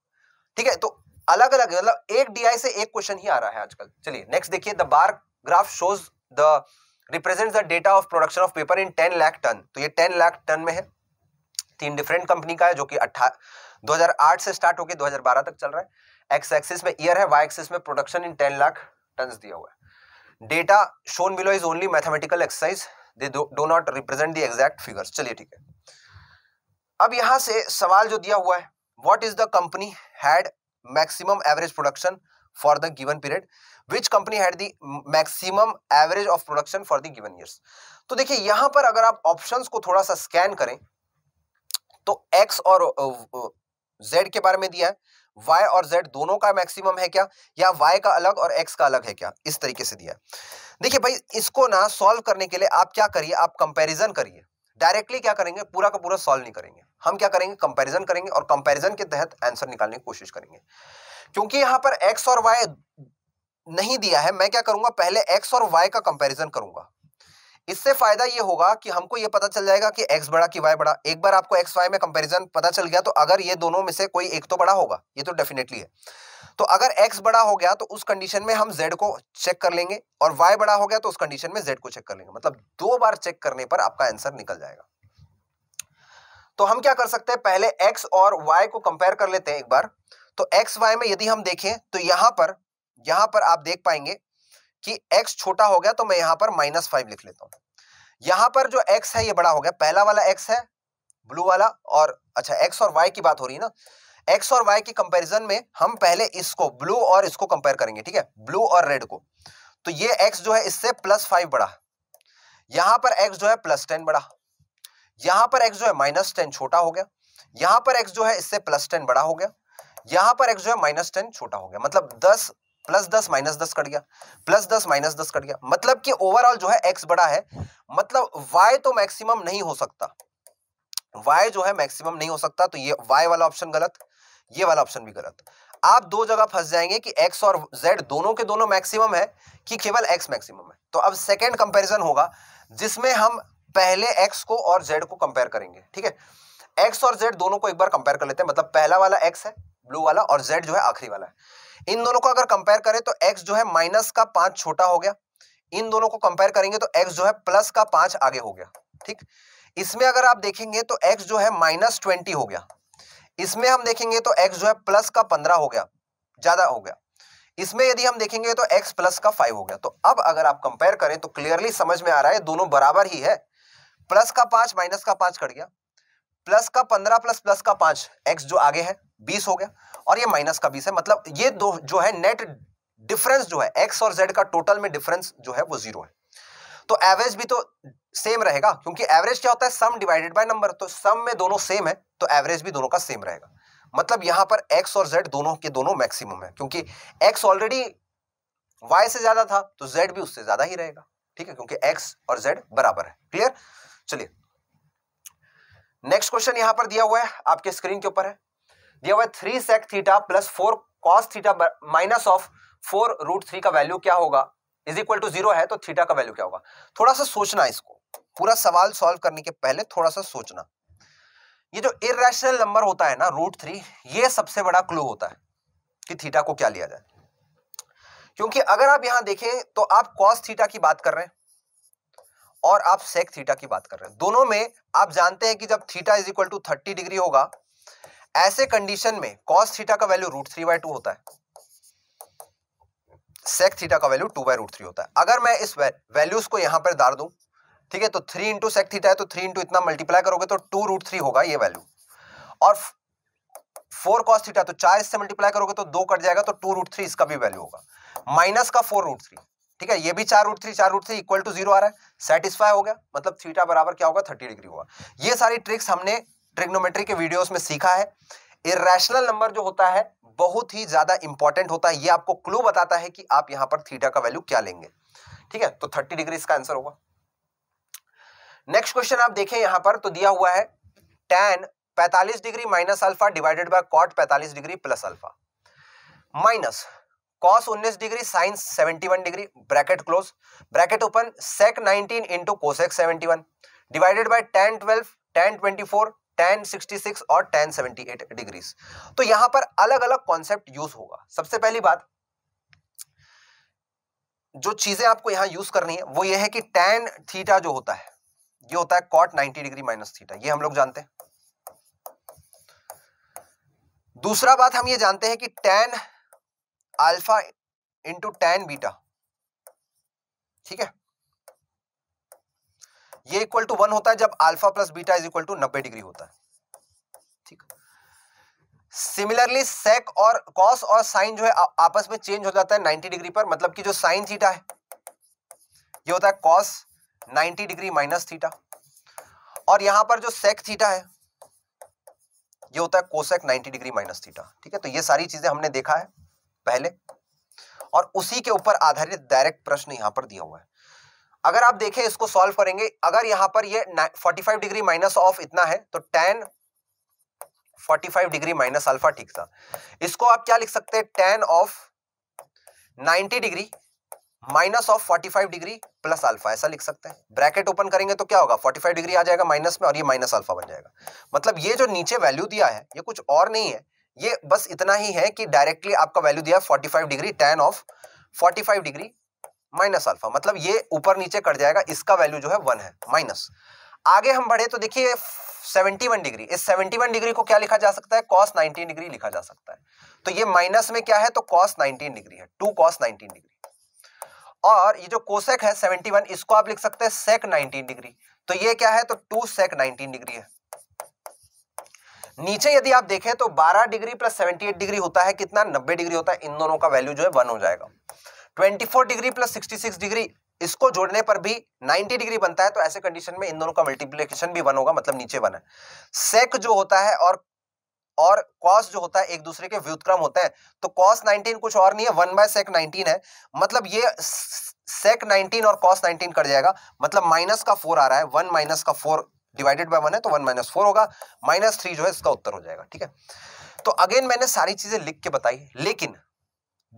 ठीक है तो अलग अलग मतलब एक डीआई से एक क्वेश्चन ही आ रहा है आजकल चलिए नेक्स्ट देखिए the bar graph shows the represent the data of production of paper in ten lakh ton तो ये टेन लाख टन में है तीन डिफरेंट कंपनी का है जो कि अट्ठा दो हजार आठ से स्टार्ट होकर दो हजार बारह तक चल रहा है एक्स एक्सिस में ईयर है वाई एक्सिस में production in ten lakh ton दिया हुआ है data shown below is only mathematical exercise they do not represent the exact figures चलिए ठीक है अब यहां से सवाल जो दिया हुआ है what is the company had maximum average production for the given period which company had the maximum average of production for the given years तो देखिए यहां पर अगर आप ऑप्शन को थोड़ा सा स्कैन करें तो एक्स और जेड के बारे में दिया है y और z दोनों का मैक्सिमम है क्या या y का अलग और x का अलग है क्या इस तरीके से दिया देखिए भाई इसको ना सॉल्व करने के लिए आप क्या करिए आप कंपैरिजन करिए डायरेक्टली क्या करेंगे पूरा का पूरा सॉल्व नहीं करेंगे हम क्या करेंगे कंपैरिजन करेंगे और कंपैरिजन के तहत आंसर निकालने की कोशिश करेंगे क्योंकि यहां पर एक्स और वाई नहीं दिया है मैं क्या करूंगा पहले एक्स और वाई का कंपैरिजन करूंगा इससे फायदा ये होगा कि हमको ये पता चल जाएगा कि x बड़ा कि y बड़ा एक बार आपको एक्स वाई में कंपैरिजन पता चल गया तो अगर ये दोनों में से कोई एक तो बड़ा होगा ये तो डेफिनेटली है तो अगर एक्स बड़ा हो गया तो उस कंडीशन में हम जेड को चेक कर लेंगे और वाई बड़ा हो गया तो उस कंडीशन में जेड को चेक कर लेंगे मतलब दो बार चेक करने पर आपका आंसर निकल जाएगा तो हम क्या कर सकते हैं पहले एक्स और वाई को कंपेयर कर लेते हैं एक बार तो एक्स वाई में यदि हम देखें तो यहां पर यहां पर आप देख पाएंगे कि एक्स छोटा हो गया तो मैं यहां पर माइनस फाइव लिख लेता हूं यहां पर जो एक्स है ये बड़ा हो गया पहला वाला एक्स है ब्लू वाला और अच्छा एक्स और वाई की बात हो रही है ना एक्स और वाई की कंपैरिजन में हम पहले इसको ब्लू और इसको कंपेयर करेंगे ठीक है ब्लू और रेड को तो ये एक्स जो है इससे प्लस फाइव बड़ा यहां पर एक्स जो है प्लस टेन बड़ा यहां पर एक्स जो है माइनस टेन छोटा हो गया यहां पर एक्स जो है इससे प्लस टेन बड़ा हो गया यहां पर एक्स जो है माइनस टेन छोटा हो गया मतलब दस प्लस दस माइनस दस कट गया प्लस दस माइनस दस कट गया मतलब कि ओवरऑल जो है एक्स बड़ा है मतलब वाई तो मैक्सिमम नहीं हो सकता वाई जो है मैक्सिमम नहीं हो सकता तो ये वाई वाला ऑप्शन गलत ये वाला ऑप्शन भी गलत आप दो जगह फंस जाएंगे कि x और z दोनों के दोनों मैक्सिमम है कि केवल x मैक्सिमम है तो अब सेकेंड कंपेरिजन होगा जिसमें हम पहले x को और z को कंपेयर करेंगे ठीक है x और z दोनों को एक बार कंपेयर कर लेते हैं मतलब पहला वाला x है ब्लू वाला और जेड जो है आखिरी वाला है इन दोनों को अगर कंपेयर करें तो एक्स जो है माइनस का पांच छोटा हो गया इन दोनों को कंपेयर करेंगे तो एक्स जो है प्लस का पांच आगे हो गया ठीक इसमें अगर आप देखेंगे तो एक्स जो है माइनस ट्वेंटी हो गया इसमें हम देखेंगे तो एक्स जो है प्लस का पंद्रह हो गया ज्यादा हो गया इसमें यदि हम देखेंगे तो एक्स प्लस का फाइव हो गया तो अब अगर आप कंपेयर करें तो क्लियरली समझ में आ रहा है दोनों बराबर ही है प्लस का पांच माइनस का पांच कट गया प्लस का पंद्रह प्लस प्लस का पांच एक्स जो आगे है बीस हो गया और ये माइनस का बीस है मतलब ये दो जो है नेट डिफरेंस जो है एक्स और जेड का टोटल में डिफरेंस जो है वो जीरो है तो एवरेज भी तो सेम रहेगा क्योंकि एवरेज क्या होता है सम डिवाइडेड बाय नंबर तो सम में दोनों सेम है तो एवरेज भी दोनों का सेम रहेगा मतलब यहां पर एक्स और जेड दोनों के दोनों मैक्सिमम है क्योंकि एक्स ऑलरेडी वाई से ज्यादा था तो जेड भी उससे ज्यादा ही रहेगा ठीक है क्योंकि एक्स और जेड बराबर है क्लियर चलिए नेक्स्ट क्वेश्चन यहां पर दिया हुआ है आपके स्क्रीन के ऊपर है दिया हुआ है three sec theta plus four cos theta minus of four root three का वैल्यू क्या होगा इज इक्वल टू जीरो है तो थीटा का वैल्यू क्या होगा थोड़ा सा सोचना इसको पूरा सवाल सॉल्व करने के पहले थोड़ा सा सोचना ये जो इेशनल नंबर होता है ना रूट थ्री ये सबसे बड़ा क्लू होता है कि थीटा को क्या लिया जाए क्योंकि अगर आप यहां देखें तो आप कॉस थीटा की बात कर रहे हैं और आप सेक थीटा की बात कर रहे हैं दोनों में आप जानते हैं कि जब theta is equal to thirty degree होगा ऐसे कंडीशन में कॉस थीटा का value root three by two होता है सेक थीटा का value two by root three होता है अगर मैं इस वैल्यूज को यहां पर डाल दूं ठीक है तो थ्री इंटू सेक थीटा है तो थ्री इंटू इतना मल्टीप्लाई करोगे तो टू रूट थ्री होगा ये वैल्यू और फोर कॉस थीटा तो चार इससे मल्टीप्लाई करोगे तो दो कट जाएगा तो टू रूट थ्री इसका भी वैल्यू होगा माइनस का फोर रूट थ्री ठीक है ये भी चार रूट थ्री चार root three equal to zero आ रहा है सेटिस्फाई हो गया मतलब थीटा बराबर क्या होगा थर्टी डिग्री होगा ये सारी ट्रिक्स हमने ट्रिग्नोमेट्री के वीडियोस में सीखा है इेशनल नंबर जो होता है बहुत ही ज्यादा इंपॉर्टेंट होता है ये आपको क्लू बताता है कि आप यहां पर थीटा का वैल्यू क्या लेंगे ठीक है तो थर्टी डिग्री इसका आंसर होगा नेक्स्ट क्वेश्चन आप देखें यहां पर तो दिया हुआ है tan 45 degree minus alpha divided by cot 45 degree plus alpha minus cos 19 degree sine 71 degree bracket close bracket open sec 19 into cosec 71 divided by tan 12 tan 24 tan 66 और टेन 78 डिग्रीज तो यहां पर अलग अलग कॉन्सेप्ट यूज होगा सबसे पहली बात जो चीजें आपको यहां यूज करनी है वो ये है कि टेन थीटा जो होता है ये होता है कॉट 90 डिग्री माइनस थीटा ये हम लोग जानते हैं दूसरा बात हम ये जानते हैं कि tan alpha into tan beta ठीक है ये इक्वल टू वन होता है जब alpha plus beta is equal to नब्बे डिग्री होता है ठीक सिमिलरली सेक और कॉस और साइन जो है आ, आपस में चेंज हो जाता है नाइनटी डिग्री पर मतलब कि जो साइन थीटा है ये होता है cos ninety degree minus theta और यहां पर जो सेक थीटा है ये होता है कोसेक 90 डिग्री माइनस थीटा ठीक है तो ये सारी चीजें हमने देखा है पहले और उसी के ऊपर आधारित डायरेक्ट प्रश्न यहां पर दिया हुआ है अगर आप देखें इसको सॉल्व करेंगे अगर यहां पर ये 45 डिग्री माइनस ऑफ इतना है तो टेन 45 डिग्री माइनस अल्फा ठीक था इसको आप क्या लिख सकते हैं tan of 90 degree minus of 45 degree plus alpha ऐसा लिख सकते हैं ब्रैकेट ओपन करेंगे तो क्या होगा 45 डिग्री आ जाएगा माइनस में और ये माइनस अल्फा बन जाएगा मतलब ये जो नीचे वैल्यू दिया है ये कुछ और नहीं है ये बस इतना ही है कि डायरेक्टली आपका वैल्यू दिया 45 degree tan of 45 degree minus alpha मतलब ये ऊपर नीचे कट जाएगा इसका वैल्यू जो है वन है माइनस आगे हम बढ़े तो देखिए 71 डिग्री इस 71 डिग्री को क्या लिखा जा सकता है कॉस 19 डिग्री लिखा जा सकता है तो ये माइनस में क्या है तो कॉस 19 डिग्री है टू कॉस 19 डिग्री और ये जो कोसेक है 71 इसको आप लिख सकते हैं सेक 19 डिग्री तो ये क्या है तो टू सेक 19 डिग्री है नीचे यदि आप देखें तो 12 डिग्री प्लस 78 डिग्री होता है कितना 90 डिग्री होता है इन दोनों का वैल्यू जो है वन हो जाएगा 24 डिग्री प्लस 66 डिग्री इसको जोड़ने पर भी 90 डिग्री बनता है तो ऐसे कंडीशन में इन दोनों का मल्टीप्लीकेशन भी वन होगा मतलब नीचे वन है सेक जो होता है और और कॉस जो होता है एक दूसरे के व्युतक्रम होते हैं तो कॉस 19 कुछ और नहीं है वन बाय सेक 19 है मतलब ये सेक 19 और कॉस 19 कट जाएगा मतलब माइनस का फोर आ रहा है वन माइनस का फोर डिवाइडेड बाय वन है तो वन माइनस फोर होगा माइनस थ्री जो है इसका उत्तर हो जाएगा ठीक है तो अगेन मैंने सारी चीजें लिख के बताई लेकिन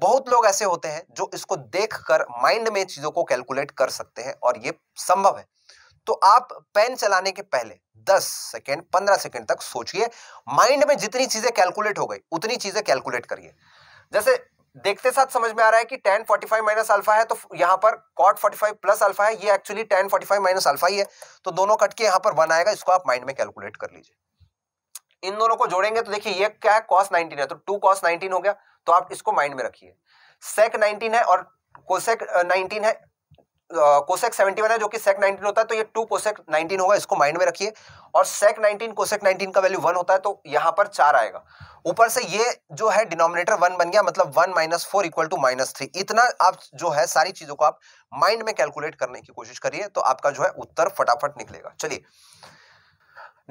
बहुत लोग ऐसे होते हैं जो इसको देखकर माइंड में चीजों को कैलकुलेट कर सकते हैं और ये संभव है तो आप पेन चलाने के पहले 10 सेकेंड 15 सेकेंड तक सोचिए माइंड में जितनी चीजें कैलकुलेट हो गई उतनी चीजें कैलकुलेट करिए जैसे अच्छा। देखते साथ समझ में आ रहा है कि tan 45 माइनस अल्फा है तो यहाँ पर cot 45 प्लस अल्फा है ये एक्चुअली tan 45 माइनस अल्फा ही है तो दोनों कट के यहाँ पर वन आएगा इसको आप माइंड में कैलकुलेट कर लीजिए इन दोनों को जोड़ेंगे तो देखिए ये क्या है cos 19 है तो 2 cos 19 हो गया तो आप इसको माइंड में रखिए sec 19 है और कोसेक 19 है कोसेक सेवेंटी वन है जो कि सेक नाइनटीन होता है तो ये टू कोसेक नाइनटीन होगा इसको माइंड में रखिए और सेक नाइनटीन कोसेक नाइनटीन का वैल्यू वन होता है तो यहाँ पर चार आएगा ऊपर से ये जो है डिनोमिनेटर वन बन गया मतलब one minus four equal to minus three इतना आप जो है सारी चीजों को आप माइंड में कैलकुलेट करने की कोशिश करिए तो आपका जो है उत्तर फटाफट निकलेगा चलिए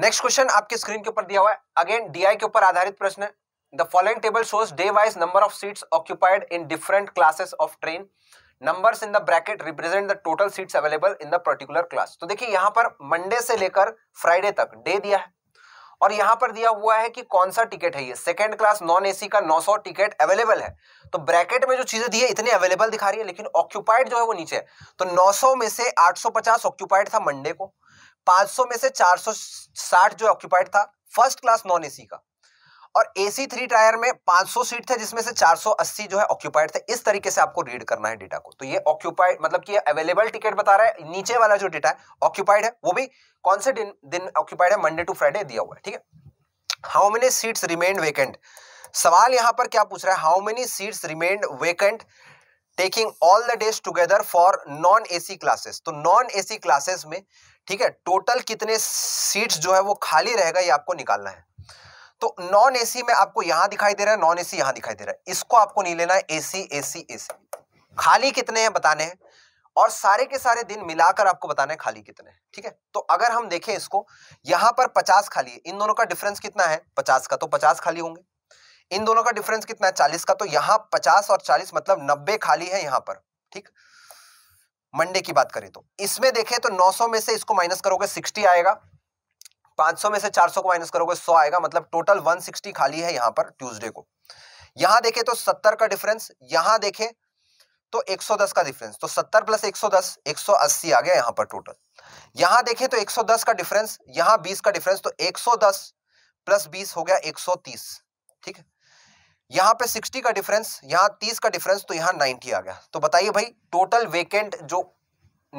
नेक्स्ट क्वेश्चन आपके स्क्रीन के ऊपर दिया हुआ है अगेन डीआई के ऊपर आधारित प्रश्न है the following table shows day wise number of seats occupied in different classes of train numbers in the bracket represent the total seats available in the particular class तो देखिए यहां पर मंडे से लेकर फ्राइडे तक डे दिया है और यहां पर दिया हुआ है कि कौन सा टिकट है ये सेकेंड क्लास नॉन एसी का 900 टिकट अवेलेबल है तो ब्रैकेट में जो चीजें दी है इतने अवेलेबल दिखा रही है लेकिन ऑक्यूपाइड जो है वो नीचे है तो 900 में से 850 ऑक्यूपाइड था मंडे को 500 में से 460 जो ऑक्यूपाइड था फर्स्ट क्लास नॉन एसी का और एसी थ्री टायर में 500 सीट थे जिसमें से 480 जो है ऑक्यूपाइड थे इस तरीके से आपको रीड करना है डेटा को तो ये ऑक्यूपाइड मतलब कि अवेलेबल टिकट बता रहा है नीचे वाला जो डेटा है ऑक्यूपाइड है वो भी कौन से दिन दिन ऑक्यूपाइड है मंडे टू फ्राइडे दिया हुआ है ठीक है how many seats remain vacant सवाल यहां पर क्या पूछ रहा है how many seats remain vacant taking all the days together for non AC classes तो नॉन एसी क्लासेस में ठीक है टोटल कितने सीट्स जो है वो खाली रहेगा ये आपको निकालना है तो नॉन एसी में आपको यहां दिखाई दे रहा है नॉन एसी यहां दिखाई दे रहा है इसको आपको नहीं लेना है एसी एसी एसी खाली कितने हैं बताने हैं और सारे के सारे दिन मिलाकर आपको बताने हैं खाली कितने हैं ठीक है तो अगर हम देखें इसको यहां पर पचास खाली है इन दोनों का डिफरेंस कितना है पचास का तो पचास खाली होंगे इन दोनों का डिफरेंस कितना है चालीस का तो यहां पचास और चालीस मतलब नब्बे खाली है यहां पर ठीक मंडे की बात करें तो इसमें देखें तो 900 में से इसको माइनस करोगे 60 आएगा 500 में से 400 को माइनस करोगे 100 आएगा मतलब टोटल 160 खाली है यहां पर ट्यूसडे को यहां देखे तो 70 का डिफरेंस यहां देखे तो 110 का डिफरेंस तो 70 प्लस 110 180 आ गया यहां पर टोटल यहां देखे तो 110 का डिफरेंस यहां 20 का डिफरेंस तो 110 प्लस 20 हो गया 130 ठीक है यहाँ पे 60 का डिफरेंस यहाँ 30 का डिफरेंस तो यहाँ 90 आ गया तो बताइए भाई टोटल वेकेंट जो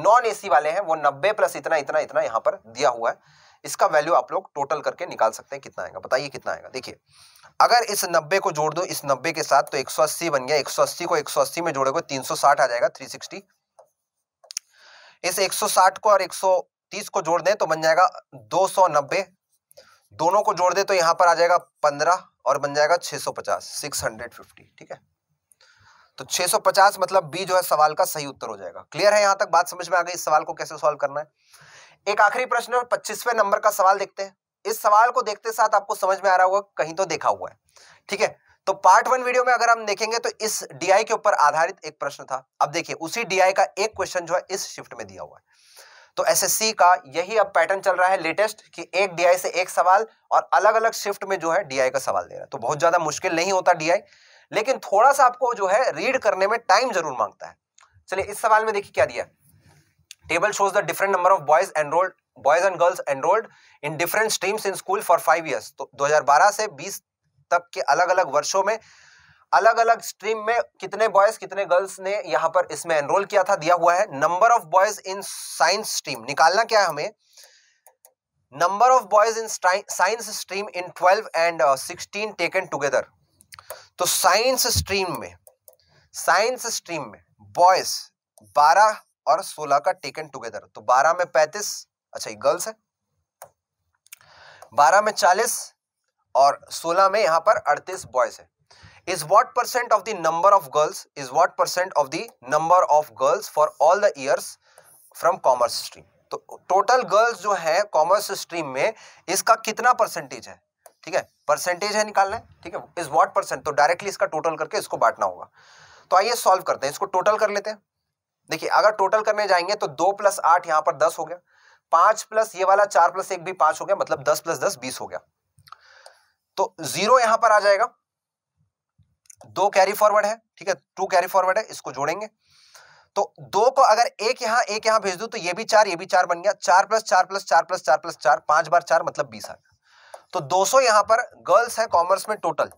नॉन एसी वाले हैं वो 90 प्लस इतना इतना इतना यहाँ पर दिया हुआ है इसका वैल्यू आप लोग टोटल करके निकाल सकते हैं कितना आएगा बताइए कितना आएगा देखिए अगर इस नब्बे को जोड़ दो इस नब्बे के साथ तो 180 बन गया 180 को 180 में जोड़ोगे 360 आ जाएगा 360 इस 160 को और 130 को जोड़ दें तो बन जाएगा 290 दोनों को जोड़ दे तो यहाँ पर आ जाएगा 15 और बन जाएगा 650 फिफ्टी ठीक है तो 650 मतलब बी जो है सवाल का सही उत्तर हो जाएगा क्लियर है यहाँ तक बात समझ में आ गई इस सवाल को कैसे सॉल्व करना है एक आखिरी प्रश्न पच्चीसवें नंबर का सवाल देखते हैं इस सवाल को देखते साथ आपको समझ में आ रहा होगा कहीं तो देखा हुआ है ठीक है तो पार्ट वन वीडियो में अगर हम देखेंगे तो इस डीआई के ऊपर आधारित एक प्रश्न था अब देखिए उसी डीआई का एक क्वेश्चन जो है इस शिफ्ट में दिया हुआ है तो एसएससी का यही अब पैटर्न चल रहा है लेटेस्ट कि एक डीआई से एक सवाल और अलग अलग शिफ्ट में जो है डीआई का सवाल दे रहा है तो बहुत ज्यादा मुश्किल नहीं होता डीआई लेकिन थोड़ा सा आपको जो है रीड करने में टाइम जरूर मांगता है चलिए इस सवाल में देखिए क्या दिया है? Table shows the different number of boys enrolled boys and girls enrolled in different streams in school for five years तो 2012 से 20 तक के अलग अलग वर्षों में अलग अलग स्ट्रीम में कितने बॉयज कितने गर्ल्स ने यहाँ पर इसमें एनरोल किया था दिया हुआ है number of boys in science stream निकालना क्या है हमें number of boys in science stream in 12 and 16 taken together तो साइंस स्ट्रीम में साइंस स्ट्रीम में बॉयज 12 और 16 का टेकन टुगेदर तो 12 में 35 अच्छा ये गर्ल्स है 12 में 40 और 16 में यहां पर 38 बॉयज है is what percent of the number of girls is what percent of the number of girls for all the years from commerce stream तो टोटल गर्ल्स जो है कॉमर्स स्ट्रीम में इसका कितना परसेंटेज है ठीक है परसेंटेज है निकालना है ठीक है इज व्हाट परसेंट तो डायरेक्टली इसका टोटल करके इसको बांटना होगा तो आइए सॉल्व करते हैं इसको टोटल कर लेते हैं देखिए अगर टोटल करने जाएंगे तो दो प्लस आठ यहां पर दस हो गया पांच प्लस ये वाला चार प्लस एक भी पांच हो गया मतलब दस प्लस दस बीस हो गया तो जीरो यहां पर आ जाएगा दो कैरी फॉरवर्ड है ठीक है टू कैरी फॉरवर्ड है इसको जोड़ेंगे तो दो को अगर एक यहां एक यहां भेज दू तो ये भी चार ये भी चार बन गया चार प्लस चार प्लस चार प्लस चार प्लस चार पांच बार चार मतलब बीस आ गया तो दो सौ यहां पर गर्ल्स है कॉमर्स में टोटल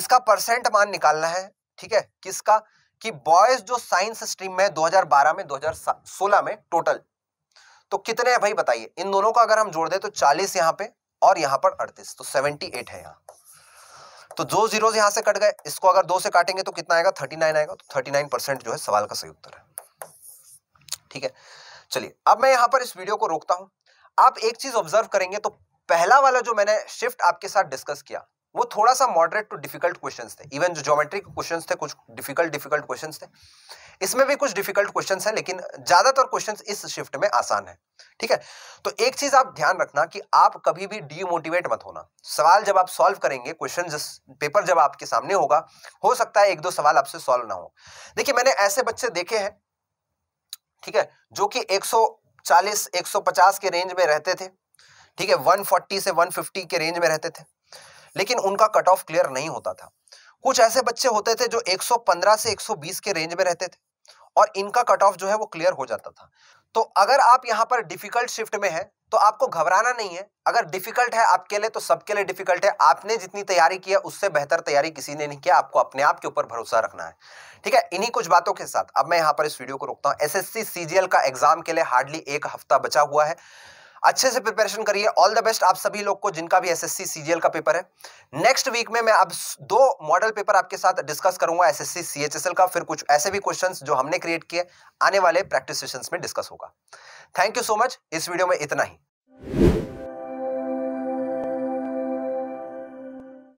इसका परसेंट मान निकालना है ठीक है किसका कि बॉयज जो साइंस स्ट्रीम में 2012 में 2016 में टोटल तो कितने हैं भाई बताइए इन दोनों का अगर हम जोड़ दें तो 40 यहां पे और यहां पर 38 तो 78 है यहां तो दो जीरो यहां से कट गए इसको अगर दो से काटेंगे तो कितना आएगा 39 आएगा तो 39 परसेंट जो है सवाल का सही उत्तर है ठीक है चलिए अब मैं यहां पर इस वीडियो को रोकता हूं आप एक चीज ऑब्जर्व करेंगे तो पहला वाला जो मैंने शिफ्ट आपके साथ डिस्कस किया वो थोड़ा सा मॉडरेट टू डिफिकल्ट क्वेश्चंस थे इवन जो ज्योमेट्री के क्वेश्चंस थे कुछ डिफिकल्ट डिफिकल्ट क्वेश्चंस थे इसमें भी कुछ डिफिकल्ट क्वेश्चंस हैं लेकिन ज्यादातर क्वेश्चंस इस शिफ्ट में आसान है ठीक है तो एक चीज आप ध्यान रखना कि आप कभी भी डीमोटिवेट मत होना सवाल जब आप सॉल्व करेंगे क्वेश्चन जिस पेपर जब आपके सामने होगा हो सकता है एक दो सवाल आपसे सॉल्व ना हो देखिए मैंने ऐसे बच्चे देखे हैं ठीक है जो कि 140 150 के रेंज में रहते थे ठीक है 140 से 150 के रेंज में रहते थे लेकिन उनका कट ऑफ क्लियर नहीं होता था कुछ ऐसे बच्चे होते थे जो 115 से 120 के रेंज में रहते थे और इनका कट ऑफ जो है वो क्लियर हो जाता था तो अगर आप यहाँ पर डिफिकल्ट शिफ्ट में है तो आपको घबराना नहीं है अगर डिफिकल्ट है आपके लिए तो सबके लिए डिफिकल्ट है आपने जितनी तैयारी की है उससे बेहतर तैयारी किसी ने नहीं किया आपको अपने आप के ऊपर भरोसा रखना है ठीक है इन्हीं कुछ बातों के साथ अब मैं यहाँ पर इस वीडियो को रोकता हूँ एस सीजीएल का एग्जाम के लिए हार्डली एक हफ्ता बचा हुआ है अच्छे से प्रिपरेशन करिए ऑल द बेस्ट आप सभी लोग को जिनका भी एसएससी सीजीएल का पेपर है नेक्स्ट वीक में मैं अब दो मॉडल पेपर आपके साथ डिस्कस करूंगा एसएससी सीएचएसएल का फिर कुछ ऐसे भी क्वेश्चंस जो हमने क्रिएट किए आने वाले प्रैक्टिस सेशंस में डिस्कस होगा थैंक यू सो मच इस वीडियो में इतना ही